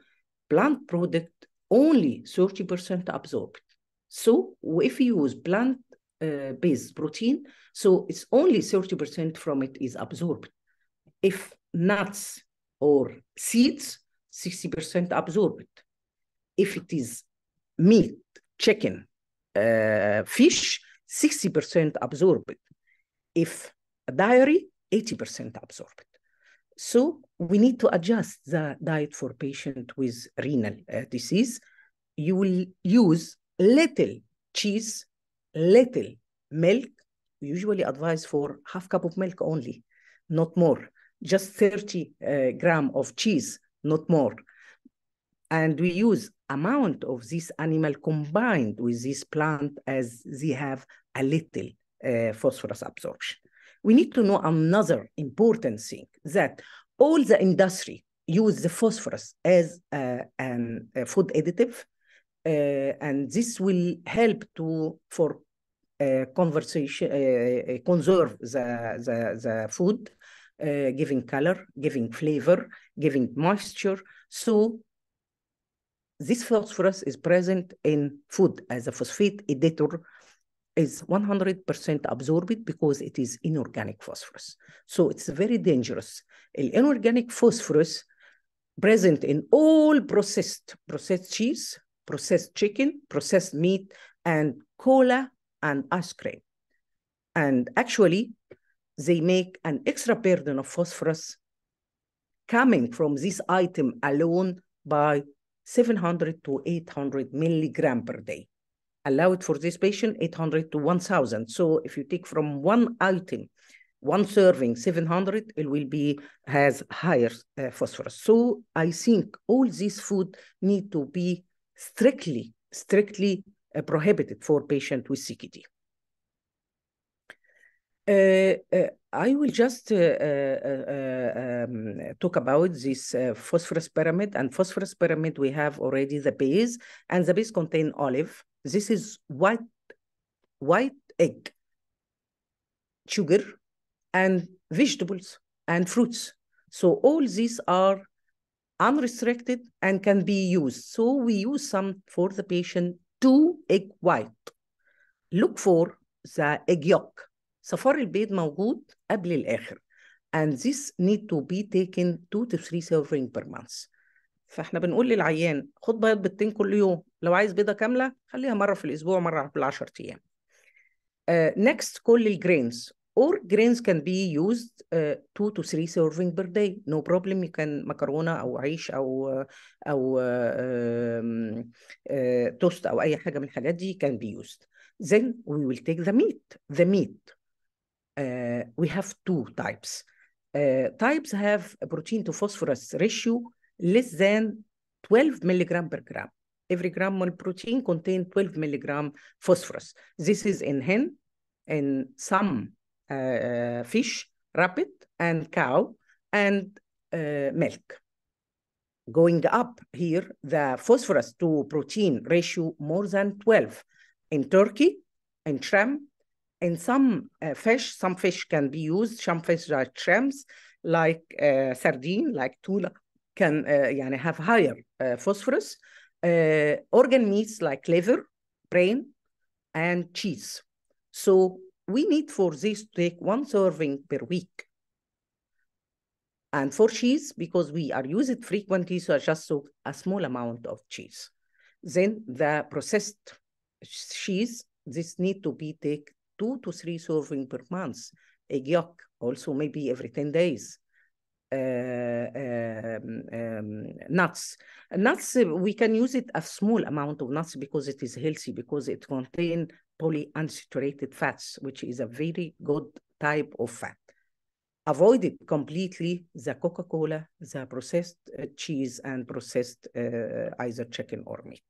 plant product only 30% absorbed. So if you use plant-based uh, protein, so it's only 30% from it is absorbed. If nuts or seeds, 60% absorbed. If it is meat, chicken, uh, fish, 60% absorbed. If dairy, 80% absorbed. So we need to adjust the diet for patient with renal uh, disease. You will use little cheese, little milk, usually advise for half cup of milk only, not more. Just 30 uh, gram of cheese, not more. And we use amount of this animal combined with this plant as they have a little uh, phosphorus absorption. We need to know another important thing that all the industry use the phosphorus as a, a food additive, uh, and this will help to for uh, conversation uh, conserve the, the, the food, giving color, giving flavor, giving moisture. So this phosphorus is present in food as a phosphate editor is 100% absorbed because it is inorganic phosphorus. So it's very dangerous. The inorganic phosphorus present in all processed, processed cheese, processed chicken, processed meat, and cola and ice cream. And actually, they make an extra burden of phosphorus coming from this item alone by 700 to 800 milligram per day allowed for this patient 800 to 1000 so if you take from one item one serving 700 it will be has higher uh, phosphorus so i think all these food need to be strictly strictly uh, prohibited for patient with CKD. uh, uh I will just uh, uh, uh, um, talk about this uh, phosphorus pyramid. And phosphorus pyramid, we have already the base, and the base contain olive. This is white, white egg, sugar, and vegetables and fruits. So all these are unrestricted and can be used. So we use some for the patient two egg white. Look for the egg yolk صفار البيض موجود قبل الآخر and this need to be taken 2 to 3 serving per month فاحنا بنقول للعيان خد بيض بيضتين كل يوم لو عايز بيضه كامله خليها مره في الاسبوع مره في العشر ايام uh, next كل الجرينز or grains can be used uh, two to three serving per day no problem you can مكرونه او عيش او او توست uh, um, uh, او اي حاجه من الحاجات دي can be used then we will take the meat the meat Uh, we have two types. Uh, types have a protein to phosphorus ratio less than 12 milligram per gram. Every gram of protein contains 12 milligram phosphorus. This is in hen, in some uh, fish, rabbit, and cow, and uh, milk. Going up here, the phosphorus to protein ratio more than 12 in turkey, in shrimp, in some uh, fish, some fish can be used, some fish like shrimps, like uh, sardine, like tuna, can uh, have higher uh, phosphorus. Uh, organ meats like liver, brain, and cheese. So we need for this to take one serving per week. And for cheese, because we are used frequently, so I just a small amount of cheese. Then the processed cheese, this need to be take two to three serving per month. A yolk also maybe every 10 days. Uh, um, um, nuts. Nuts, we can use it a small amount of nuts because it is healthy, because it contains polyunsaturated fats, which is a very good type of fat. Avoid it completely the Coca-Cola, the processed uh, cheese, and processed uh, either chicken or meat.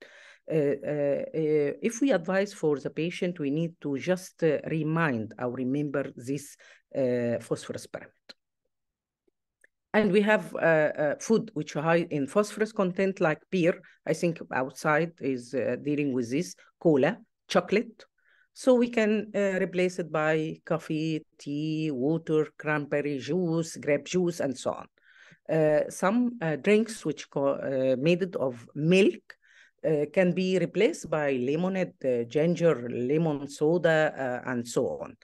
Uh, uh, uh, if we advise for the patient, we need to just remind or remember this phosphorus parameter. And we have food which are high in phosphorus content like beer. I think outside is dealing with this, cola, chocolate, so we can uh, replace it by coffee, tea, water, cranberry juice, grape juice, and so on. Uh, some uh, drinks which are made of milk uh, can be replaced by lemonade, uh, ginger, lemon soda, uh, and so on.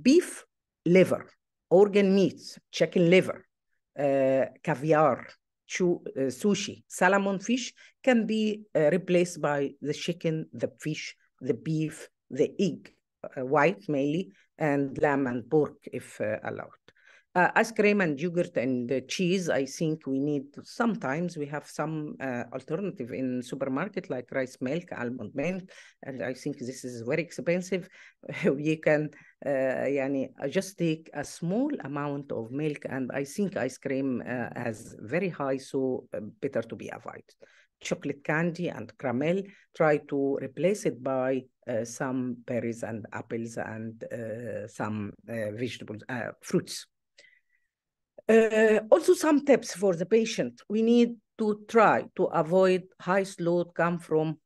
Beef liver, organ meats, chicken liver, uh, caviar, chew, uh, sushi, salmon fish can be uh, replaced by the chicken, the fish, the beef, the egg, white mainly, and lamb and pork if allowed. Uh, ice cream and yogurt and cheese, I think we need, sometimes we have some uh, alternative in supermarket like rice milk, almond milk, and I think this is very expensive. we can uh, yani, uh, just take a small amount of milk and I think ice cream uh, has very high, so better to be avoided. Chocolate candy and caramel, try to replace it by some berries and apples and some vegetables, fruits. Uh, also, some tips for the patient. We need to try to avoid high load come from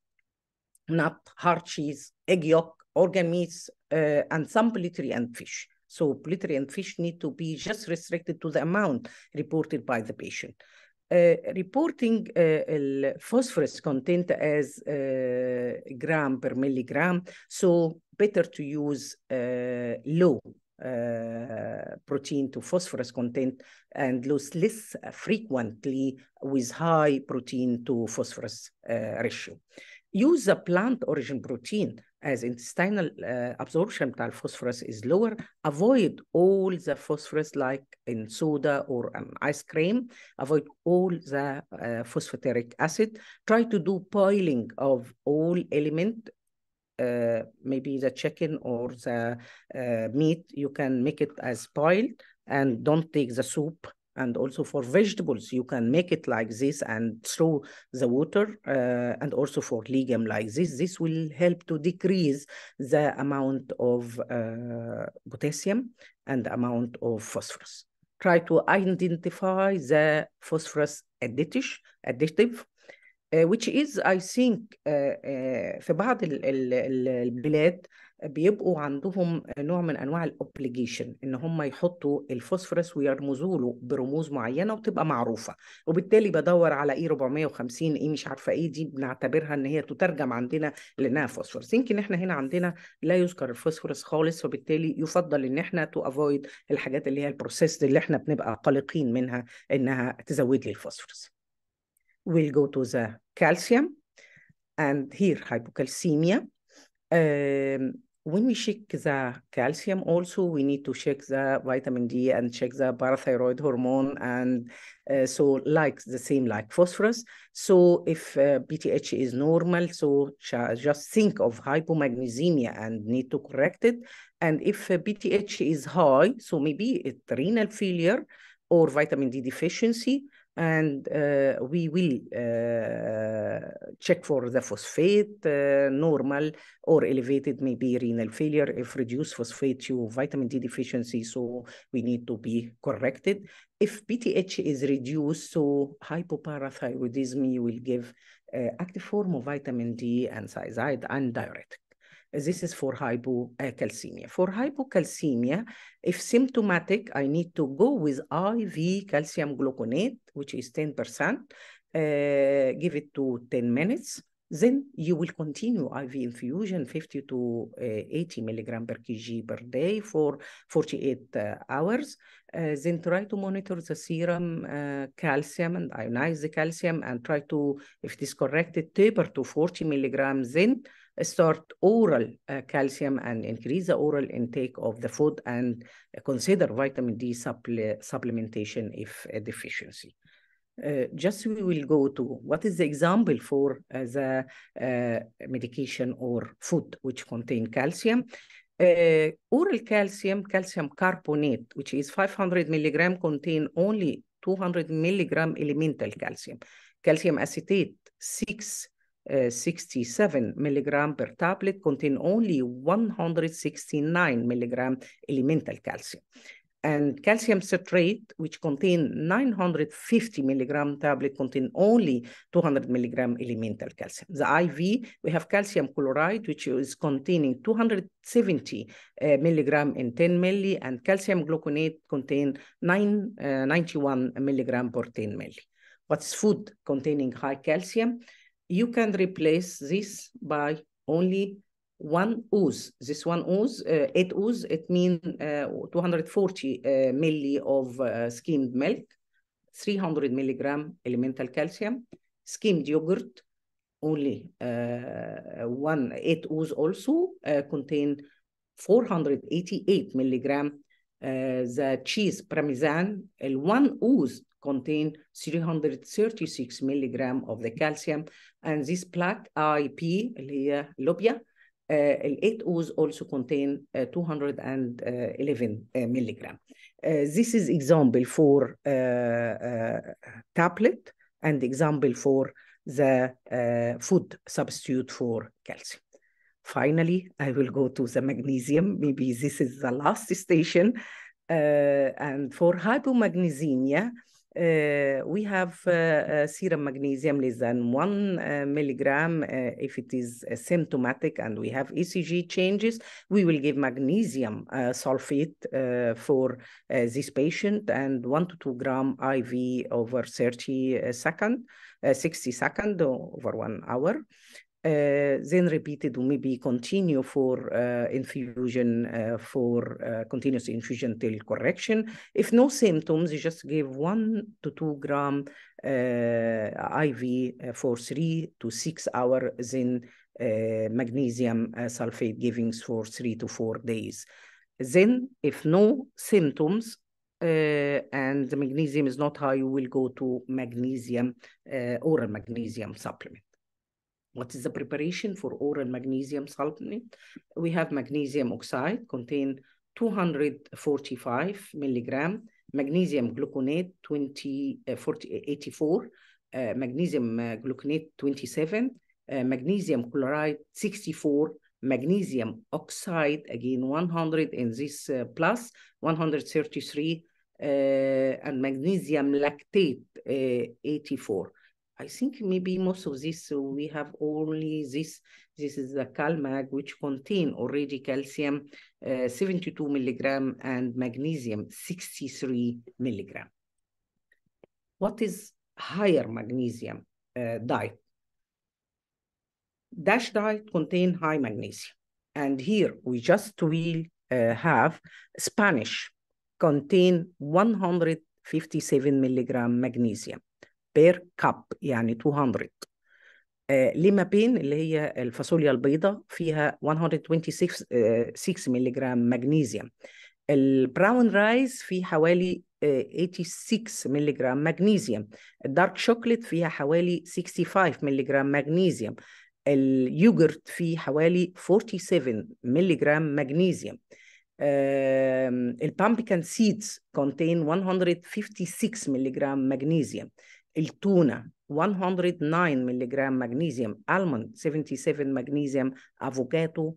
nut, hard cheese, egg yolk, organ meats, uh, and some poultry and fish. So poultry and fish need to be just restricted to the amount reported by the patient. Uh, reporting uh, phosphorus content as uh, gram per milligram, so better to use uh, low uh, protein to phosphorus content and lose less frequently with high protein to phosphorus uh, ratio. Use the plant origin protein as intestinal uh, absorption of phosphorus is lower. Avoid all the phosphorus like in soda or an ice cream. Avoid all the uh, phosphoric acid. Try to do piling of all element uh, maybe the chicken or the uh, meat, you can make it as boiled and don't take the soup and also for vegetables you can make it like this and throw the water uh, and also for legume like this this will help to decrease the amount of uh, potassium and amount of phosphorus try to identify the phosphorus additive additive آه، which is I think آه، آه، في بعض البلاد بيبقوا عندهم نوع من انواع الاوبليجيشن ان هم يحطوا الفوسفورس ويرمزوا له برموز معينه وتبقى معروفه وبالتالي بدور على اي 450 اي مش عارفه ايه دي بنعتبرها ان هي تترجم عندنا لانها فوسفورس يمكن احنا هنا عندنا لا يذكر الفوسفورس خالص وبالتالي يفضل ان احنا تو افويد الحاجات اللي هي البروسيس اللي احنا بنبقى قلقين منها انها تزود لي الفوسفورس will go to the calcium and here hypocalcemia. Um, when we check the calcium also, we need to check the vitamin D and check the parathyroid hormone. And uh, so like the same like phosphorus. So if uh, BTH is normal, so just think of hypomagnesemia and need to correct it. And if uh, BTH is high, so maybe it's renal failure or vitamin D deficiency, and uh, we will uh, check for the phosphate, uh, normal or elevated Maybe renal failure. If reduced phosphate to vitamin D deficiency, so we need to be corrected. If PTH is reduced, so hypoparathyroidism will give uh, active form of vitamin D and side and diuretic. This is for hypocalcemia. For hypocalcemia, if symptomatic, I need to go with IV calcium gluconate, which is 10%. Uh, give it to 10 minutes. Then you will continue IV infusion 50 to uh, 80 milligram per kg per day for 48 uh, hours. Uh, then try to monitor the serum uh, calcium and ionize the calcium and try to, if it is corrected, taper to 40 milligrams. Then start oral uh, calcium and increase the oral intake of the food and consider vitamin D supple supplementation if a deficiency. Uh, just we will go to what is the example for uh, the uh, medication or food which contain calcium. Uh, oral calcium, calcium carbonate, which is 500 milligram, contain only 200 milligram elemental calcium. Calcium acetate, 6 Eh, 67 milligram per tablet contain only 169 milligram elemental calcium. And calcium citrate, which contain 950 milligram tablet, contain only 200 milligram elemental calcium. The IV, we have calcium chloride, which is containing 270 uh, eh, milligram in 10 milli, and calcium gluconate contain nine, uh, 91 milligram per 10 milli. What's food containing high calcium? you can replace this by only one ooze. This one ooze, uh, eight ooze, it means uh, 240 uh, milli of uh, skimmed milk, 300 milligram elemental calcium, skimmed yogurt, only uh, one eight ooze also uh, contain 488 milligram. Uh, the cheese parmesan, and one ooze contain 336 milligram of the calcium and this plaque IP اللي هي اللوبيا uh, 8 O's also contain uh, 211 uh, milligram. Uh, this is example for uh, uh, tablet and example for the food substitute for calcium. Finally, I will go to the magnesium. Maybe this is the last station. and for hypomagnesemia, uh, we have uh, serum magnesium less than one milligram. if it is symptomatic and we have ECG changes, we will give magnesium sulfate for this patient and one to two gram IV over 30 second, 60 second over one hour. Eh, then repeated or maybe continue for eh, infusion eh, for continuous infusion till correction. If no symptoms, you just give one to two gram IV for three to six hours. then magnesium sulfate givings for three to four days. Then, if no symptoms, uh, and the magnesium is not high, you will go to magnesium, uh, oral magnesium supplement. What is the preparation for oral magnesium supplement? We have magnesium oxide contain 245 milligram, magnesium gluconate 20, uh, 40, 84, uh, magnesium uh, gluconate 27, uh, magnesium chloride 64, magnesium oxide again 100 and this uh, plus 133 uh, and magnesium lactate uh, 84 I think maybe most of this, so uh, we have only this, this is the CalMag, which contain already calcium, uh, 72 milligram, and magnesium, 63 milligram. What is higher magnesium uh, diet? DASH diet contain high magnesium. And here we just will uh, have Spanish contain 157 milligram magnesium بير كاب يعني 200 آه، لما بين اللي هي الفاصوليا البيضاء فيها 126 ملي جرام مغنيسيوم البراون رايز فيه حوالي 86 ملي جرام مغنيسيوم الدارك شوكليت فيها حوالي 65 ملي جرام مغنيسيوم اليوجرت فيه حوالي 47 ملي جرام مغنيسيوم البامبيكان سيدز كونتين 156 ملي جرام مغنيسيوم التونه 109 milligram مغنيسيوم Almond, 77 مغنيسيوم Avocado,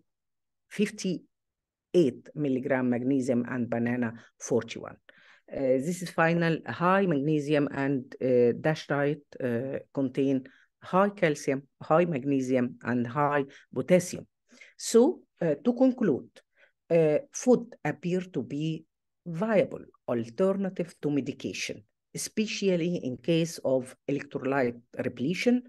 58 milligram مغنيسيوم and banana 41 uh, this is final high magnesium and uh, dash diet uh, contain high calcium, high magnesium, and high potassium. So uh, to conclude, uh, food appear to be viable alternative to medication especially in case of electrolyte repletion.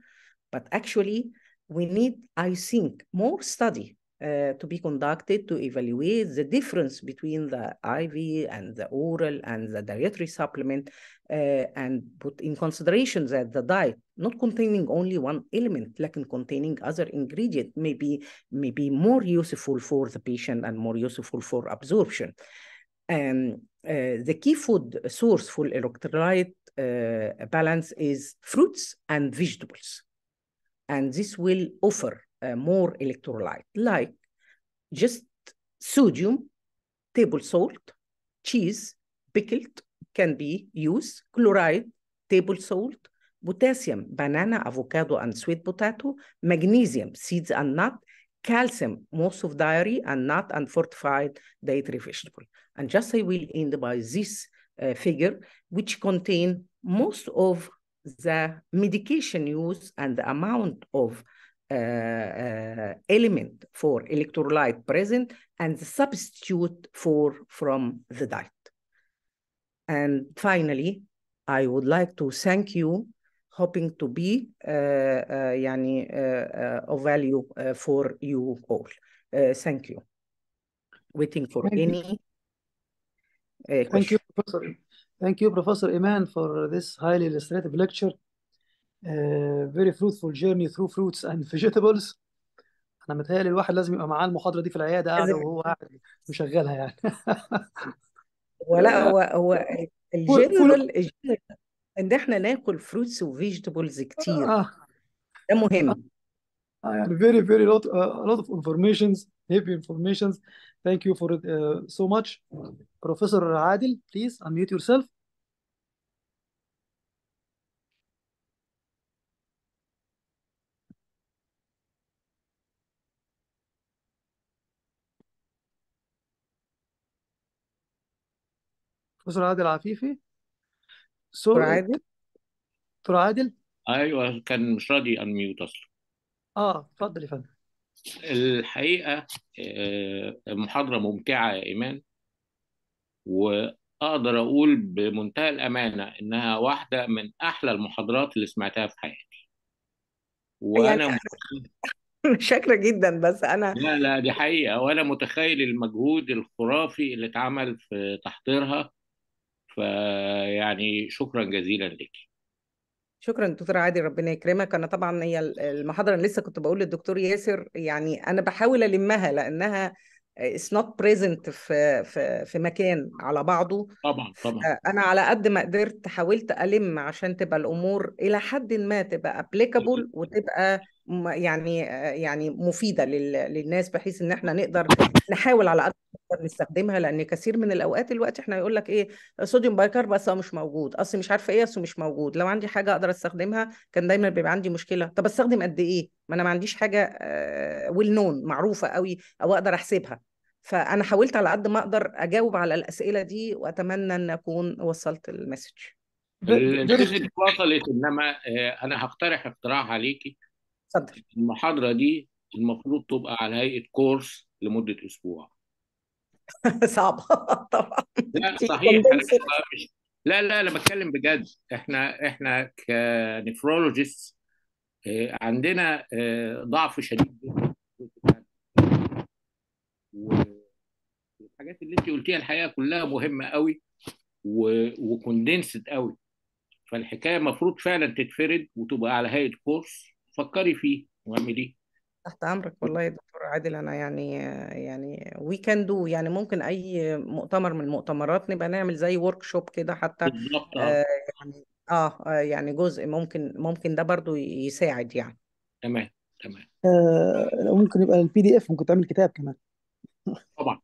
But actually, we need, I think, more study uh, to be conducted to evaluate the difference between the IV and the oral and the dietary supplement uh, and put in consideration that the diet not containing only one element, like containing other ingredient may be, may be more useful for the patient and more useful for absorption. and. Uh, the key food source for electrolyte uh, balance is fruits and vegetables. And this will offer uh, more electrolyte, like just sodium, table salt, cheese, pickled can be used, chloride, table salt, potassium, banana, avocado, and sweet potato, magnesium, seeds and nut, calcium, most of dairy and not unfortified dietary vegetable. And just I will end by this uh, figure, which contain most of the medication use and the amount of uh, uh, element for electrolyte present and the substitute for from the diet. And finally, I would like to thank you hoping to be uh, يعني uh, of value for you all. thank you. Waiting for thank any you. Question. Thank you, Professor. Thank you, Professor Iman, for this highly illustrative lecture. very fruitful journey through fruits and vegetables. انا متهيألي الواحد لازم يبقى معاه المحاضره دي في العياده قاعده وهو قاعد مشغلها يعني ولا هو هو الجنرال ان احنا ناكل فروتس وفيجيتابلز كتير آه. ده مهم آه يعني very very lot uh, a lot of informations heavy informations thank you for it, uh, so much professor عادل please unmute yourself بروفيسور عادل عفيفي دكتور عادل دكتور عادل ايوه كان مش راضي انميوت اصلا اه اتفضل يا فندم الحقيقه آه، محاضره ممتعه يا ايمان واقدر اقول بمنتهى الامانه انها واحده من احلى المحاضرات اللي سمعتها في حياتي وانا يعني مت... شاكره جدا بس انا لا لا دي حقيقه وانا متخيل المجهود الخرافي اللي اتعمل في تحضيرها فيعني شكرا جزيلا لك شكرا دكتور عادي ربنا يكرمك انا طبعا هي المحاضره لسه كنت بقول للدكتور ياسر يعني انا بحاول المها لانها اتس نوت بريزنت في في في مكان على بعضه طبعا طبعا انا على قد ما قدرت حاولت الم عشان تبقى الامور الى حد ما تبقى ابليكابل وتبقى يعني يعني مفيده للناس بحيث ان احنا نقدر نحاول على قد ما نستخدمها لان كثير من الاوقات دلوقتي احنا يقول لك ايه صوديوم بايكارب اصلا مش موجود اصل مش عارفه ايه اصل مش موجود لو عندي حاجه اقدر استخدمها كان دايما بيبقى عندي مشكله طب استخدم قد ايه ما انا ما عنديش حاجه ويل آه، نون معروفه قوي او اقدر احسبها فانا حاولت على قد ما اقدر اجاوب على الاسئله دي واتمنى ان اكون وصلت المسج المسج وصلت انما آه، انا هقترح اقتراح عليكي المحاضره دي المفروض تبقى على هيئه كورس لمده اسبوع صعبه طبعا لا صحيح مش لا لا انا بتكلم بجد احنا احنا كنفرولوجيست آه، عندنا آه، ضعف شديد جدا والحاجات اللي انت قلتيها الحقيقه كلها مهمه قوي وكوندنسد قوي فالحكايه المفروض فعلا تتفرد وتبقى على هيئه كورس فكري فيه واعمليه تحت امرك والله يا دكتور عادل انا يعني يعني وي كان دو يعني ممكن اي مؤتمر من المؤتمرات نبقى نعمل زي ورك شوب كده حتى بالظبط آه آه يعني آه،, اه يعني جزء ممكن ممكن ده برضو يساعد يعني تمام تمام آه ممكن يبقى البي دي اف ممكن تعمل كتاب كمان طبعا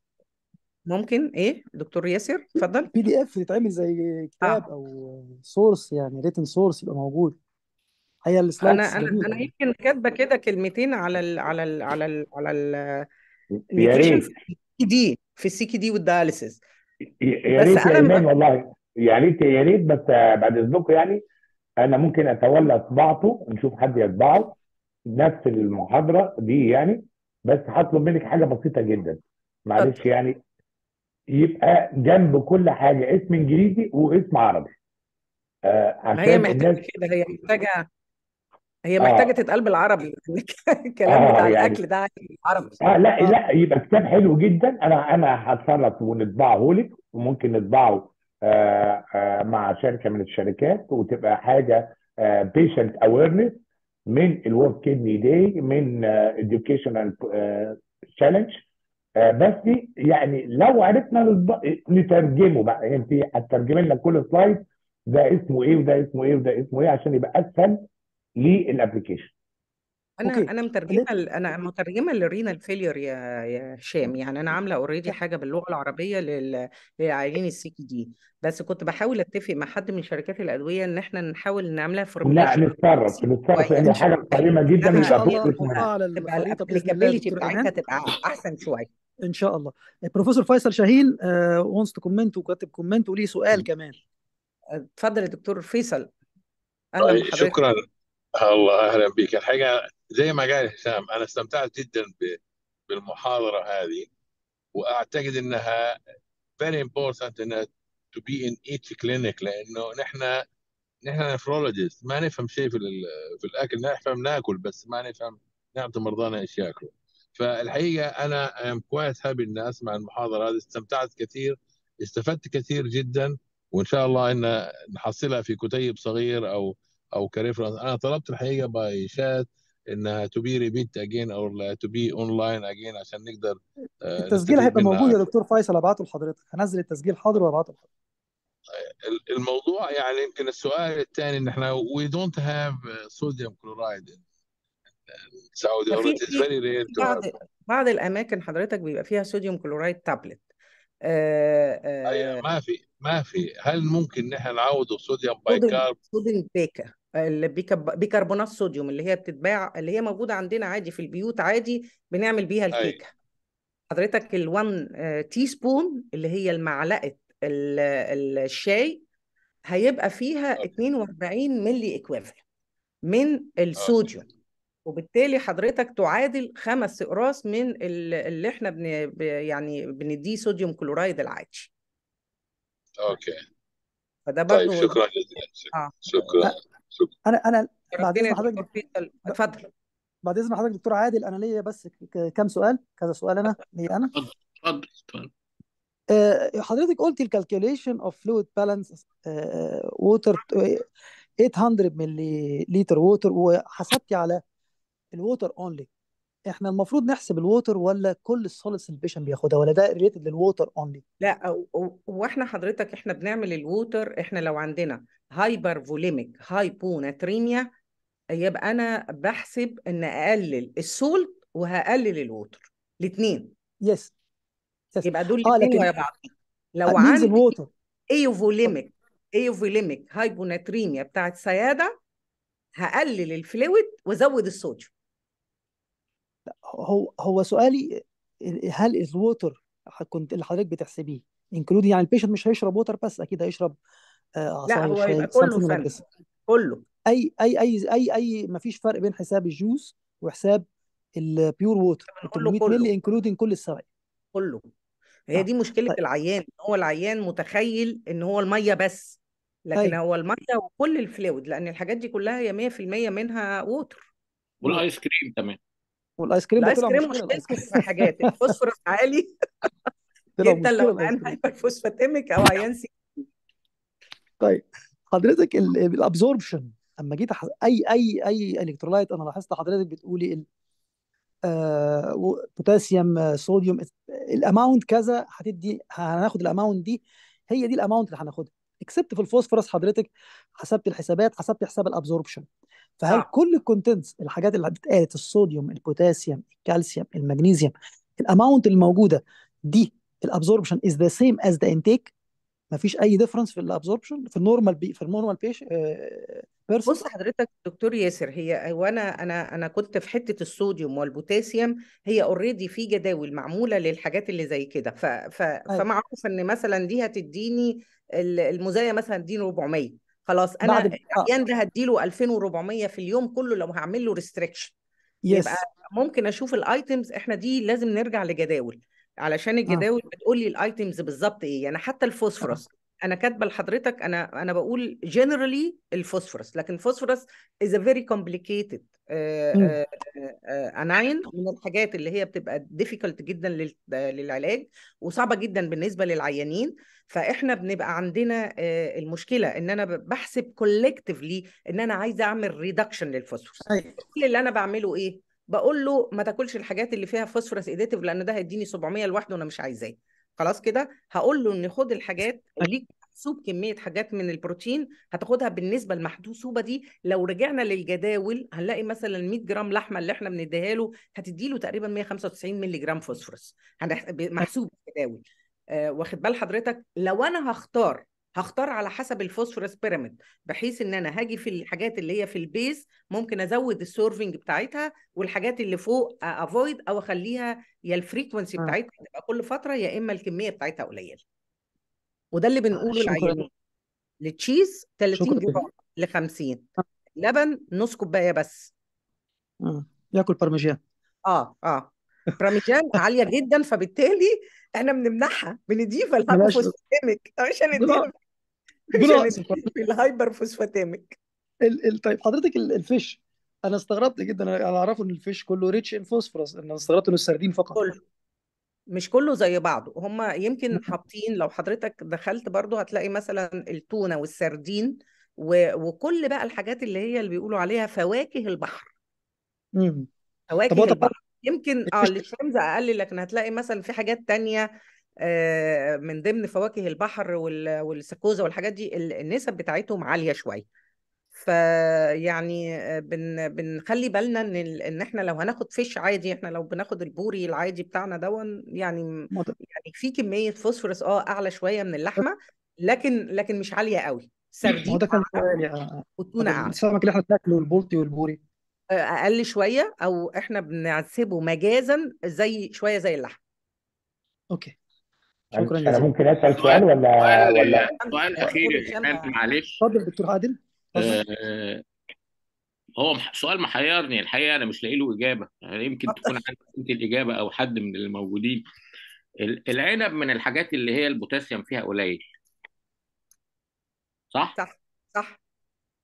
ممكن ايه دكتور ياسر اتفضل بي دي اف يتعمل زي كتاب اه او سورس يعني ريتن سورس يبقى موجود هي انا السلايدز انا انا جميله يعني. يمكن كاتبه كده كلمتين على ال على ال على ال على ال يا النيوتريشن في ريت كي دي في السي كي دي والدياليسيس يا بس ريت يا انا ايمان والله يا ريت يا ريت بس بعد اذنكم يعني انا ممكن اتولى طباعته نشوف حد يطبعه نفس المحاضره دي يعني بس هطلب منك حاجه بسيطه جدا معلش يعني يبقى جنب كل حاجه اسم انجليزي واسم عربي آه ما هي عشان محتاجه الناس كده هي محتاجه هي آه. محتاجة اه تتقال بالعربي الكلام اه بتاع يعني الأكل ده عربي اه لا اه لا يبقى كتاب حلو جدا انا انا هتصرف ونطبعه لك وممكن نطبعه آه آه مع شركه من الشركات وتبقى حاجه بيشنت آه، اويرنس من الورك كيدني داي من اديوكيشنال آه، تشالنج بس يعني لو عرفنا نترجمه بقى يعني انت هتترجمي لنا كل سلايد ده اسمه ايه وده اسمه ايه وده اسمه ايه عشان يبقى اسهل للابلكيشن انا اوكي انا مترجمه انا مترجمه للرينال فيلير يا يا هشام يعني انا عامله اوريدي حاجه باللغه العربيه لل... للعيانين السي كي دي بس كنت بحاول اتفق مع حد من شركات الادويه ان احنا نحاول نعملها لا نتصرف نتصرف لان حاجه قيمه جدا ان شاء الله يبقى على تبقى الخريطه بتاعتها تبقى احسن شويه ان شاء الله بروفيسور فيصل شاهين وانس تو كومنت وكاتب كومنت وليه سؤال كمان اتفضل يا دكتور فيصل اهلا طيب، بحضرتك شكرا الله اهلا بك الحقيقه زي ما قال هشام انا استمتعت جدا بالمحاضره هذه واعتقد انها very important انها to be in each clinic لانه نحن نحن نفرولوجيست ما نفهم شيء في في الاكل نفهم ناكل بس ما نفهم نعطي مرضانا ايش ياكلوا فالحقيقه انا ام كويس هابي اني اسمع المحاضره هذه استمتعت كثير استفدت كثير جدا وان شاء الله ان نحصلها في كتيب صغير او او كريفرنس انا طلبت الحقيقه باي شات انها تو بي ريبيت اجين او تو بي اون لاين اجين عشان نقدر آه، التسجيل هيبقى موجود يا دكتور فيصل ابعته لحضرتك هنزل التسجيل حاضر وابعته لحضرتك الموضوع يعني يمكن السؤال الثاني ان احنا وي دونت هاف صوديوم كلورايد سعودي اتس فيري رير بعض بعض الاماكن حضرتك بيبقى فيها صوديوم كلورايد تابلت ايوه ما في ما في هل ممكن ان احنا نعوضه بصوديوم بايكارب صوديوم بيكا بيكربونات صوديوم اللي هي بتتباع اللي هي موجوده عندنا عادي في البيوت عادي بنعمل بيها أيوة. الكيكه حضرتك ال1 تي سبون اللي هي المعلقه الشاي هيبقى فيها 42 ملي اكويفالنت من آه. الصوديوم وبالتالي حضرتك تعادل خمس اقراص من اللي احنا بن يعني بنديه صوديوم كلورايد العادي اوكي فده برضه طيب شكرا جزيلا آه. شكرا انا انا بعد اذن حضرتك اتفضل بعد اذن حضرتك دكتور عادل انا ليا بس كام سؤال كذا سؤال انا ليا انا اتفضل اتفضل آه، حضرتك قلت الكالكوليشن اوف فلويد بالانس ووتر 800 ملي لتر ووتر وحسبتي على الووتر اونلي احنا المفروض نحسب الووتر ولا كل السوليد سلبيشن بياخدها ولا ده ريتد للووتر اونلي لا واحنا حضرتك احنا بنعمل الووتر احنا لو عندنا هايبر فوليميك هايبوناتريميا يبقى انا بحسب ان اقلل السولت وهقلل الووتر الاثنين يس yes. يبقى دول آه، الاثنين ورا بعض لو آه، عندي ووتر ايوفوليميك ايوفوليميك هايبوناتريميا بتاعت سياده هقلل الفلويد وازود الصوديوم هو هو سؤالي هل الووتر كنت اللي حضرتك بتحسبيه انكلود يعني البيشنت مش هيشرب ووتر بس اكيد هيشرب آه، لا هو يبقى كله فرق كله اي اي اي اي اي ما فيش فرق بين حساب الجوس وحساب البيور ووتر 800 مللي انكلودنج كل السوائل كله هي آه، دي مشكله طيب. العيان هو العيان متخيل ان هو الميه بس لكن طيب. هو الميه وكل الفلويد لان الحاجات دي كلها هي 100% منها ووتر والايس كريم كمان والايس كريم الايس كريم مش كريم في حاجات الفوسفورس عالي انت لو معانا هايبر فوسفاتيميك او عيان طيب حضرتك الابزوربشن اما جيت حز... اي اي اي الكترولايت انا لاحظت حضرتك بتقولي ال... آه... بوتاسيوم صوديوم الاماونت كذا هتدي هناخد الاماونت دي هي دي الاماونت اللي هناخدها اكسبت في الفوسفورس حضرتك حسبت الحسابات حسبت حساب الابزوربشن فهل آه. كل الكونتنتس الحاجات اللي اتقالت الصوديوم البوتاسيوم الكالسيوم المغنيسيوم الاماونت الموجوده دي الابزوربشن از ذا سيم از ذا انتيك مفيش اي ديفرنس في الابزوربشن في النورمال بي في النورمال بيش بيرسون آه، بص حضرتك دكتور ياسر هي وانا انا انا انا كنت في حته الصوديوم والبوتاسيوم هي اوريدي في جداول معموله للحاجات اللي زي كده ف ف أيوة. فمعروف ان مثلا دي هتديني المزايا مثلا اديله 400 خلاص انا العيان آه. ده هديله 2400 في اليوم كله لو هعمل له ريستريكشن يس ممكن اشوف الايتمز احنا دي لازم نرجع لجداول علشان آه. الجداول آه. بتقول لي الايتمز بالظبط ايه يعني حتى الفوسفورس آه. انا كاتبه لحضرتك انا انا بقول جنرالي الفوسفورس لكن الفوسفورس از ا فيري كومبليكيتد اناين من الحاجات اللي هي بتبقى ديفيكولت جدا للعلاج وصعبه جدا بالنسبه للعيانين فاحنا بنبقى عندنا آه، المشكله ان انا بحسب كولكتيفلي ان انا عايزه اعمل ريدكشن للفوسفورس أيوة. كل اللي انا بعمله ايه بقول له ما تاكلش الحاجات اللي فيها فوسفورس ايديتيف لان ده هيديني 700 لوحده وانا مش عايزاه خلاص كده هقول له ان خد الحاجات ليك محسوب كميه حاجات من البروتين هتاخدها بالنسبه المحسوبه دي لو رجعنا للجداول هنلاقي مثلا 100 جرام لحمه اللي احنا بنديها له هتدي له تقريبا 195 مللي جرام فوسفورس محسوب الجداول آه، واخد بال حضرتك لو انا هختار هختار على حسب الفوسفورس بيراميد بحيث ان انا هاجي في الحاجات اللي هي في البيز ممكن ازود السورفنج بتاعتها والحاجات اللي فوق افويد او اخليها يا الفريكونسي آه. بتاعتها تبقى كل فتره يا اما الكميه بتاعتها قليله وده اللي آه، بنقوله للعيانين للتشيز 30 جرام ل 50 لبن نص كوبايه بس امم ياكل برمجان اه اه براميجان عاليه جدا فبالتالي احنا بنمنعها بنديها الهايبرفوسفاتيميك مش هنديها مش الهايبرفوسفاتيميك طيب حضرتك الفيش انا استغربت جدا انا اعرفه ان الفيش كله ريتش ان فوسفورس انا استغربت انه السردين فقط كله مش كله زي بعضه هما يمكن حاطين لو حضرتك دخلت برضو هتلاقي مثلا التونه والسردين و... وكل بقى الحاجات اللي هي اللي بيقولوا عليها فواكه البحر فواكه طب البحر يمكن اه الشمس اقل لكن هتلاقي مثلا في حاجات تانية آه، من ضمن فواكه البحر والسكوزة والحاجات دي النسب بتاعتهم عالية شوية فيعني آه، بن بنخلي بالنا ان ان احنا لو هناخد فيش عادي احنا لو بناخد البوري العادي بتاعنا دون يعني يعني في كميه فوسفورس اه اعلى شويه من اللحمه لكن لكن مش عاليه قوي سردين ده كان سؤالي آه، والتونه اعلى السمك اللي احنا بناكله البلطي والبوري اقل شويه او احنا بنعسبه مجازا زي شويه زي اللحم اوكي شكرا انا جزيلا ممكن اسال سؤال ولا ولا سؤال اخير معلش اتفضل دكتور عادل آه، هو سؤال محيرني الحقيقه انا مش لاقي له اجابه يعني يمكن تكون عندك انت الاجابه او حد من الموجودين العنب من الحاجات اللي هي البوتاسيوم فيها قليل صح؟ صح صح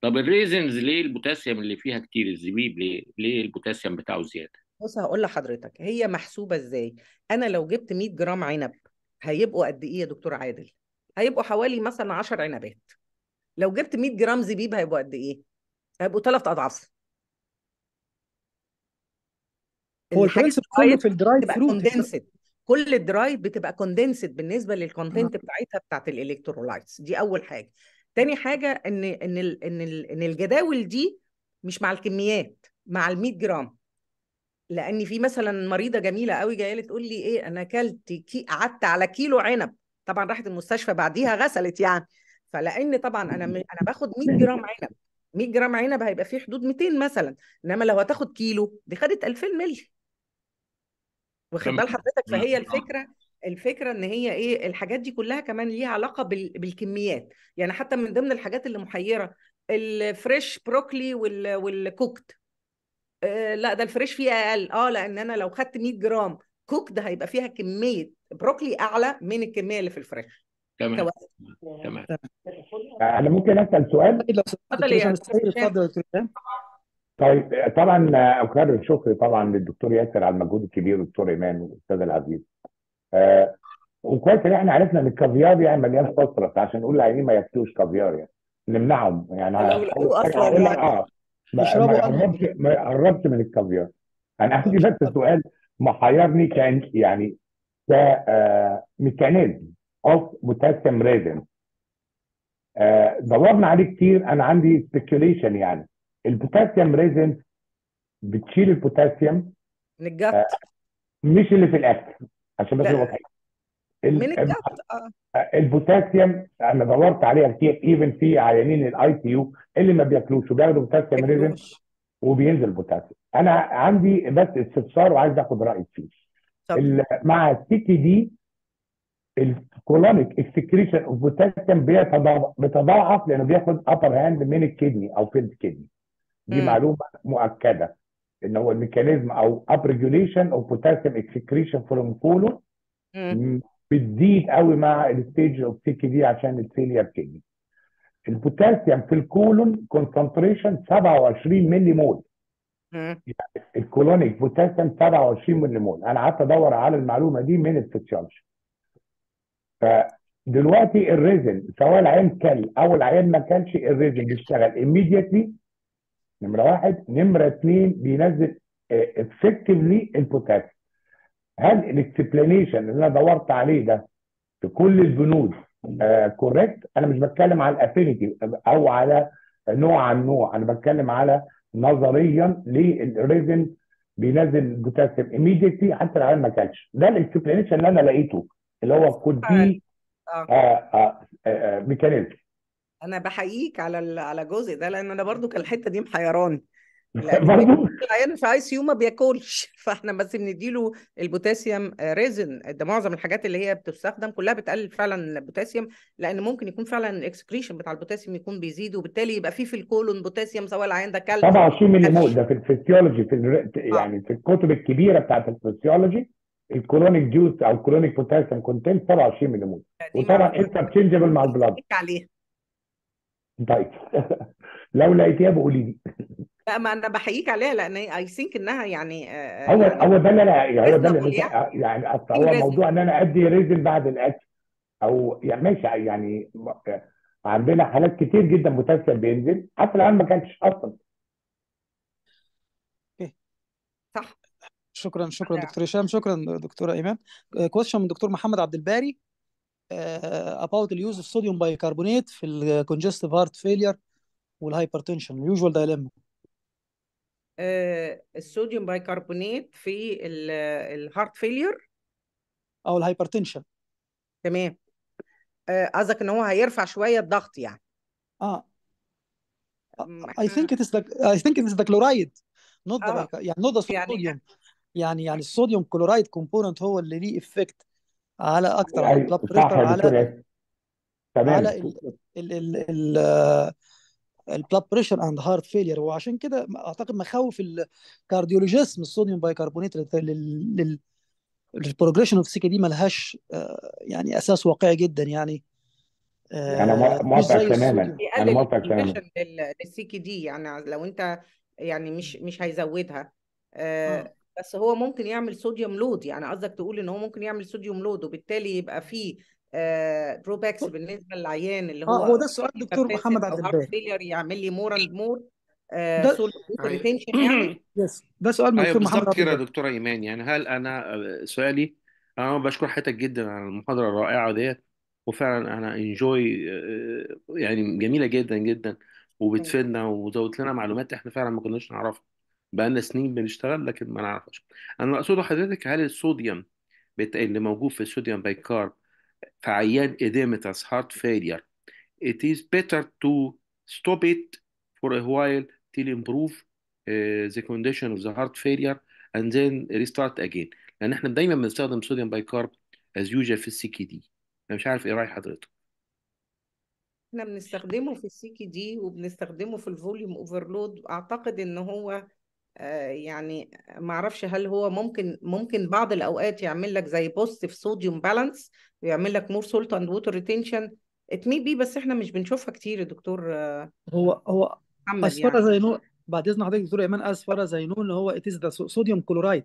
طب الريزنز ليه البوتاسيوم اللي فيها كتير الزبيب ليه ليه البوتاسيوم بتاعه زياده بص هقول لحضرتك هي محسوبه ازاي انا لو جبت 100 جرام عنب هيبقوا قد ايه يا دكتور عادل هيبقوا حوالي مثلا 10 عنبات لو جبت 100 جرام زبيب هيبقوا قد ايه هيبقوا ثلاث اضعاف هو البرنسب كله في الدراي فروت كل الدرايف بتبقى كوندنسد بالنسبه للكونتنت بتاعتها بتاعت الالكترولايتس دي اول حاجه تاني حاجه ان ان ان ان الجداول دي مش مع الكميات مع ال 100 جرام لان في مثلا مريضه جميله قوي جايه لي تقول لي ايه انا اكلت كي قعدت على كيلو عنب طبعا راحت المستشفى بعديها غسلت يعني فلان طبعا انا انا باخد 100 جرام عنب 100 جرام عنب هيبقى فيه حدود 200 مثلا انما لو هتاخد كيلو دي خدت 2000 مللي واخد بال حضرتك فهي الفكره الفكره ان هي ايه الحاجات دي كلها كمان ليها علاقه بالكميات يعني حتى من ضمن الحاجات اللي محيره الفريش بروكلي والكوكت لا ده الفريش فيه اقل اه لان انا لو خدت 100 جرام كوكت هيبقى فيها كميه بروكلي اعلى من الكميه اللي في الفريش تمام تمام انا ممكن اسال سؤال اتفضل يا طيب طبعا اكرر شكري طبعا للدكتور ياسر على المجهود الكبير والدكتور ايمان والاستاذ العزيز آه وكويس ان احنا عرفنا ان الكافيار يعني مليان فوسفورس عشان نقول للعيانين ما ياكلوش كافيار يعني نمنعهم يعني, يعني اه ما قربت من الكافيار انا عندي بس سؤال محيرني كان يعني ك آه، ميكانيزم اوف بوتاسيوم ريزن دورنا عليه كتير انا عندي سبيكيوليشن يعني البوتاسيوم ريزن بتشيل البوتاسيوم من الجت آه، مش اللي في الاكل عشان بس نبقى من آه. اه البوتاسيوم انا دورت عليها كتير ايفن في عيانين الاي سي يو اللي ما بياكلوش وبياخدوا بوتاسيوم ريزن وبينزل بوتاسيوم انا عندي بس استفسار وعايز اخد رايك فيه مع السي تي دي الكولونيك اكسكريشن اوف بوتاسيوم بيتضاعف لانه بياخد ابر هاند من الكدني او فيلد كدني دي معلومه مؤكده اللي هو الميكانيزم او اب ريجوليشن اوف بوتاسيوم اكسكريشن فروم كولون بتزيد قوي مع الستيج اوف كي دي عشان الفيلير بتيجي البوتاسيوم في الكولون كونسنتريشن 27 ملي مول يعني الكولونيك بوتاسيوم 27 ملي مول انا قعدت ادور على المعلومه دي من السوسيولوجي فدلوقتي الريزن سواء العين كل او العين ما كانش الريزن بيشتغل immediately نمره واحد نمره اثنين بينزل افكتفلي آه، البوتاسيوم هل الاكسبلانيشن اللي انا دورت عليه ده في كل البنود كوريكت آه، انا مش بتكلم على الافينيتي او على نوع عن نوع انا بتكلم على نظريا ليه الريزن بينزل البوتاسيوم ايميديتلي حتى لو ما كانش ده الاكسبلانيشن اللي انا لقيته اللي هو كود بي ميكانيزم انا بحييك على على الجزء ده لان انا برضو كان الحته دي محيراني العيان في اي سي ما بياكلش فاحنا بس بنديله البوتاسيوم ريزن آه، ده معظم الحاجات اللي هي بتستخدم كلها بتقلل فعلا البوتاسيوم لان ممكن يكون فعلا الاكسكريشن بتاع البوتاسيوم يكون بيزيد وبالتالي يبقى فيه في الكولون بوتاسيوم سواء العيان ده كلب 27 ملي مول ده في الفسيولوجي في آه. يعني في الكتب الكبيره بتاعت الفسيولوجي الكولونيك ديوس او الكولونيك بوتاسيوم كونتنت 27 ملي مول يعني وطبعا بتشنجبل مع البلاد عليها طيب لو لقيتيها بقولي لي لا ما انا بحييك عليها لان اي ثينك انها يعني آه، هو هو ده اللي انا يعني هو ده اللي يعني اصل إيه هو موضوع ان انا ادي ريزن بعد الاكل او يعني ماشي يعني عندنا حالات كتير جدا بوتاسيوم بينزل حتى لو ما كانش اصلا إيه. صح شكرا شكرا دكتور هشام شكرا دكتوره ايمان كويشن آه، من دكتور محمد عبد الباري آه، about the use of sodium bicarbonate في ال congestive heart failure والهايبرتنشن usual دايليما آه، الصوديوم بايكربونات في الهارت فيلير او الهايبرتنشن تمام آه، قصدك ان هو هيرفع شويه الضغط يعني اه I think it is the I think it is the يعني نوت يعني ذا يعني يعني الصوديوم كلورايد كومبوننت هو اللي ليه افكت على اكتر يعني يعني على البلاد بريشر على تمام على ال ال ال ال البلاد بريشر اند هارت فيلير وعشان كده اعتقد مخاوف الكارديولوجيست من الصوديوم بايكربونات للبروجريشن اوف سي كي دي ملهاش آه، يعني اساس واقعي جدا يعني آه، انا مش موافقك زي تماما الصوديوم انا موافق موافقك تماما للسي كي دي يعني لو انت يعني مش مش هيزودها آه،, آه. بس هو ممكن يعمل صوديوم لود يعني قصدك تقول ان هو ممكن يعمل صوديوم لود وبالتالي يبقى فيه دروباكس آه بالنسبه للعيان اللي آه، هو آه هو ده السؤال دكتور محمد عبد الباقي فيلير يعمل لي مور اند مور ده سؤال دكتور أيوة محمد بالظبط كده يا دكتوره ايمان يعني هل انا آه، سؤالي انا بشكر حضرتك جدا على المحاضره الرائعه ديت وفعلا انا انجوي آه، يعني جميله جدا جدا أيوة. وبتفيدنا وزودت لنا معلومات احنا فعلا ما كناش نعرفها بقالنا سنين بنشتغل لكن ما نعرفش انا اقصد حضرتك هل الصوديوم بت- اللي موجود في الصوديوم بايكارب في عيان إديمتس هارت فيلير it is better to stop it for a while till improve uh, the condition of the heart failure and then restart again لأن احنا دايما بنستخدم صوديوم بايكارب as usual في السي كي دي أنا مش عارف إيه رأي حضرتك احنا بنستخدمه في السي كي دي وبنستخدمه في الفوليوم اوفرلود اعتقد ان هو آه، يعني ما اعرفش هل هو ممكن ممكن بعض الاوقات يعمل لك زي بوست في صوديوم بالانس ويعمل لك مور سولت اند ووتر ريتنشن ات مي بي بس احنا مش بنشوفها كتير يا دكتور آه، هو هو اصفر يعني. زي نوع بعد اذن حضرتك دكتور ايمان اصفر زي نوع اللي هو اتس ذا صوديوم كلورايد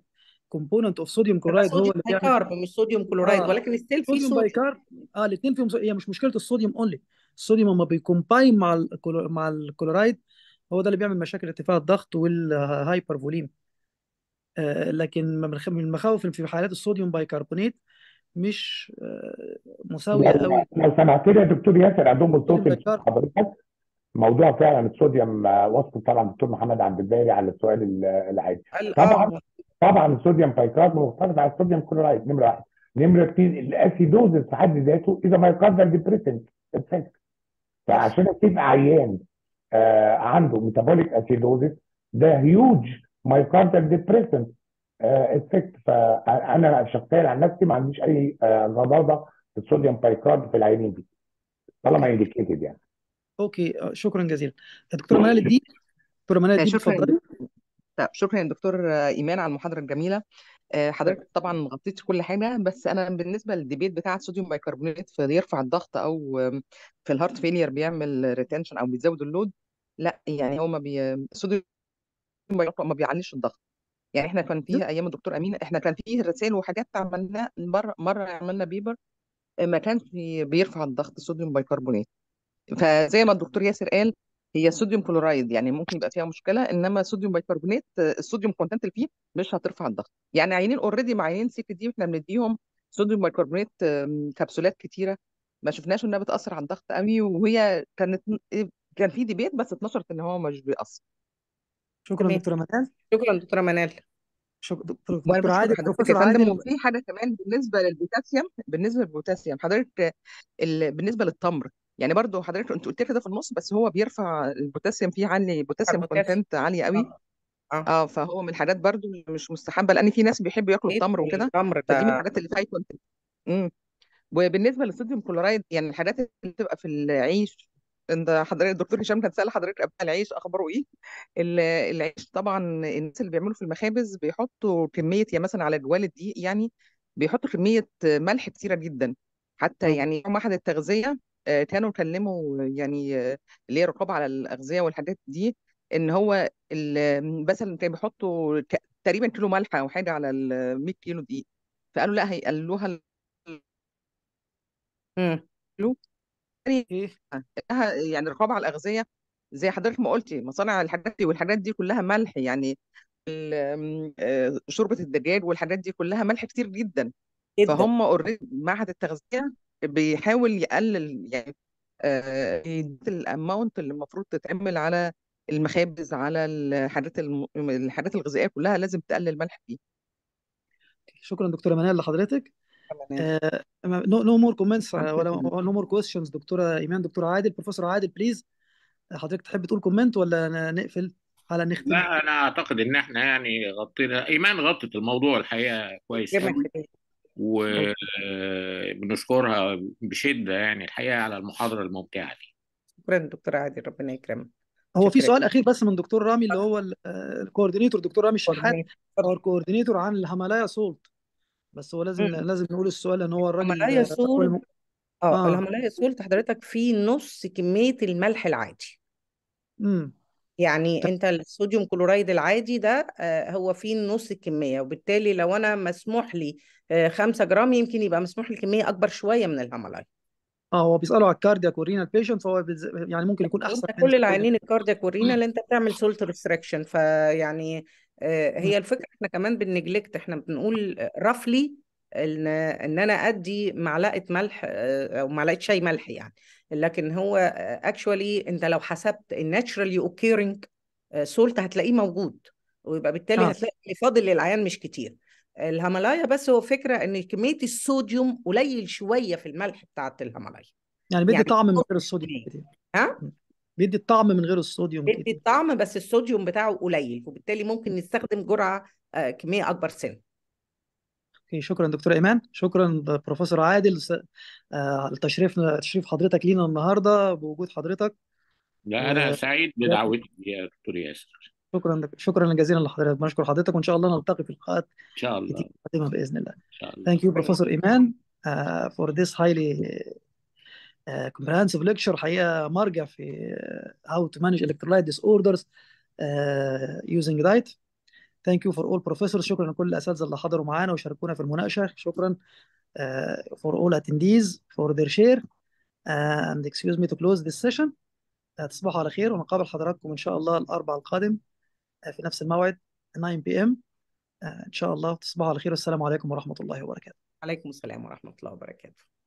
كومبوننت اوف صوديوم كلورايد هو اللي بيعمل مش صوديوم كلورايد آه. ولكن ستيل في صوديوم بايكارب اه الاثنين فيهم هي مش مشكله الصوديوم اونلي الصوديوم لما بيكومباين مع الكلو... مع الكلورايد هو ده اللي بيعمل مشاكل ارتفاع الضغط والهايبر فوليم آه، لكن من المخاوف في حالات الصوديوم بايكربونات مش آه، مساويه قوي لو سمعت لي يا دكتور ياسر عندهم متصل حضرتك موضوع فعلا الصوديوم آه، وصل طبعا الدكتور محمد عبد الباري على السؤال العادي طبعا طبعا الصوديوم بايكارب مختلف على الصوديوم كلورايد نمره واحد نمره اثنين الاسيدوز في حد ذاته اذا ما يقدر ديبريسنت فعشان تبقى عيان آه عنده ميتابوليك اسيدوزيس ده هيوج مايوكارديال ديبريسنت افكت فانا شخصيا عن نفسي ما عنديش اي آه، غضاضه في الصوديوم بايكارد في العينين دي طالما انديكيتد يعني اوكي آه، شكرا جزيلا دكتور منال الدين دكتور منال الدين اتفضلي طيب شكرا يا دكتور آه، ايمان على المحاضره الجميله حضرتك طبعا غطيت كل حاجه بس انا بالنسبه للديبيت بتاع الصوديوم بايكربونات يرفع الضغط او في الهارت فيلير بيعمل ريتنشن او بيزود اللود لأ، يعني هو ما بي صوديوم ما بيعلّيش الضغط. يعني إحنا كان فيها أيام الدكتور أمين إحنا كان فيه رسائل وحاجات عملناها مَرّة مرّة عملنا بيبر آه، ما كانش بيرفع الضغط صوديوم بايكربونات. فزي ما الدكتور ياسر قال، هي صوديوم كلورايد يعني ممكن يبقى فيها مشكلة، إنّما صوديوم بايكربونات الصوديوم كونتنت اللي فيه مش هترفع الضغط. يعني عينين اوريدي مع عيانين دي وإحنا بندّيهم صوديوم بايكربونات كبسولات كتيرة، ما شفناش إنّها بتأثّر على الضغط قوي وهي كانت كان في ديبيت بس اتنشرت ان هو مش بيأثر شكرا تمام دكتوره منال شكرا دكتوره منال شكرا دكتور وانا دكتور بشكر عادل حضرتك يا فندم عادل وفي حاجه كمان بالنسبه للبوتاسيوم بالنسبه للبوتاسيوم حضرتك ال... بالنسبه للتمر يعني برضو حضرتك انت قلت كده في النص بس هو بيرفع البوتاسيوم فيه عالي بوتاسيوم كونتنت عاليه قوي اه. اه اه فهو من الحاجات برضو اللي مش مستحبه لان في ناس بيحبوا ياكلوا التمر وكده التمر فدي من الحاجات اللي فيها كونتنت امم وبالنسبه للصوديوم كلورايد يعني الحاجات اللي بتبقى في العيش ده حضرتك الدكتور هشام كان سأل حضرتك قبل العيش اخباره ايه العيش طبعا الناس اللي بيعملوا في المخابز بيحطوا كميه يا يعني مثلا على جوال الدقيق يعني بيحطوا كميه ملح كثيره جدا حتى يعني يوم احد التغذيه آه، كانوا كلموا يعني آه، اللي هي رقابه على الاغذيه والحاجات دي ان هو مثلا كان بيحطوا تقريبا كيلو ملح او حاجه على ال 100 كيلو دقيق فقالوا لا هيقلوها امم ايه آه، يعني رقابه على الاغذيه زي حضرتك ما قلتي مصانع الحاجات دي والحاجات دي كلها ملح يعني آه، شوربه الدجاج والحاجات دي كلها ملح كتير جدا فهم اوريدي معهد التغذيه بيحاول يقلل يعني آه، الاماونت اللي المفروض تتعمل على المخابز على الحاجات الحاجات الغذائيه كلها لازم تقلل ملح فيه شكرا دكتوره منال لحضرتك نو مور كومنتس ولا نو مور كويشنز دكتوره ايمان دكتور عادل بروفيسور عادل بليز آه، حضرتك تحب تقول كومنت ولا نقفل على نختم لا انا اعتقد ان احنا يعني غطينا ايمان غطت الموضوع الحقيقه كويس يعني. وبنشكرها بشده يعني الحقيقه على المحاضره الممتعه دي شكرا دكتور عادل ربنا يكرمك هو في سؤال اخير بس من دكتور رامي اللي هو آه، الكوردينيتور دكتور رامي الشحات الكوردينيتور عن الهيمالايا سولت بس هو لازم امم. لازم نقول السؤال ان هو الراجل الهملايا سول الم... اه اه الهيمالايا سولت حضرتك فيه نص كمية الملح العادي امم يعني انت الصوديوم كلورايد العادي ده آه، هو فيه نص الكمية وبالتالي لو انا مسموح لي 5 آه، جرام يمكن يبقى مسموح لي كمية اكبر شوية من الهيمالايا اه هو بيسالوا على الكاردياك والرينال بيشنت فهو بز... يعني ممكن يكون احسن انت من كل العيانين الكاردياك اللي انت بتعمل سولت ريستريكشن فيعني آه، هي الفكره احنا كمان بنجلكت احنا بنقول رفلي ان ان انا ادي معلقه ملح آه، او معلقه شاي ملح يعني لكن هو اكشوالي آه، انت لو حسبت الناتشرالي اوكيرنج سولت هتلاقيه موجود ويبقى بالتالي هتلاقي اللي فاضل للعيان مش كتير الهيمالايا بس هو فكره ان كميه الصوديوم قليل شويه في الملح بتاعت الهيمالايا يعني بيدي يعني طعم من غير الصوديوم يعني، ها بيدي الطعم من غير الصوديوم بيدي كده. الطعم بس الصوديوم بتاعه قليل وبالتالي ممكن نستخدم جرعه آه، كميه اكبر سن اوكي شكرا دكتور ايمان شكرا بروفيسور عادل آه، لتشريفنا تشريف حضرتك لينا النهارده بوجود حضرتك لا انا سعيد بدعوتك يا دكتور ياسر شكرا شكرا جزيلا لحضرتك بنشكر حضرتك وان شاء الله نلتقي في لقاءات ان شاء الله قادمه باذن الله ان شاء الله ثانك يو بروفيسور ايمان فور ذس هايلي كومبرهنسيف آه، ليكشر حقيقه مرجع في هاو تو مانج الكترولايت ديس اوردرز يوزنج دايت ثانك يو فور اول بروفيسور شكرا لكل الاساتذه اللي حضروا معانا وشاركونا في المناقشه شكرا فور اول اتنديز فور ذير شير اند اكسكيوز مي تو كلوز ذيس سيشن تصبحوا على خير ونقابل حضراتكم ان شاء الله الاربعاء القادم آه، في نفس الموعد 9 بي ام ان شاء الله تصبحوا على خير والسلام عليكم ورحمه الله وبركاته. عليكم السلام ورحمه الله وبركاته.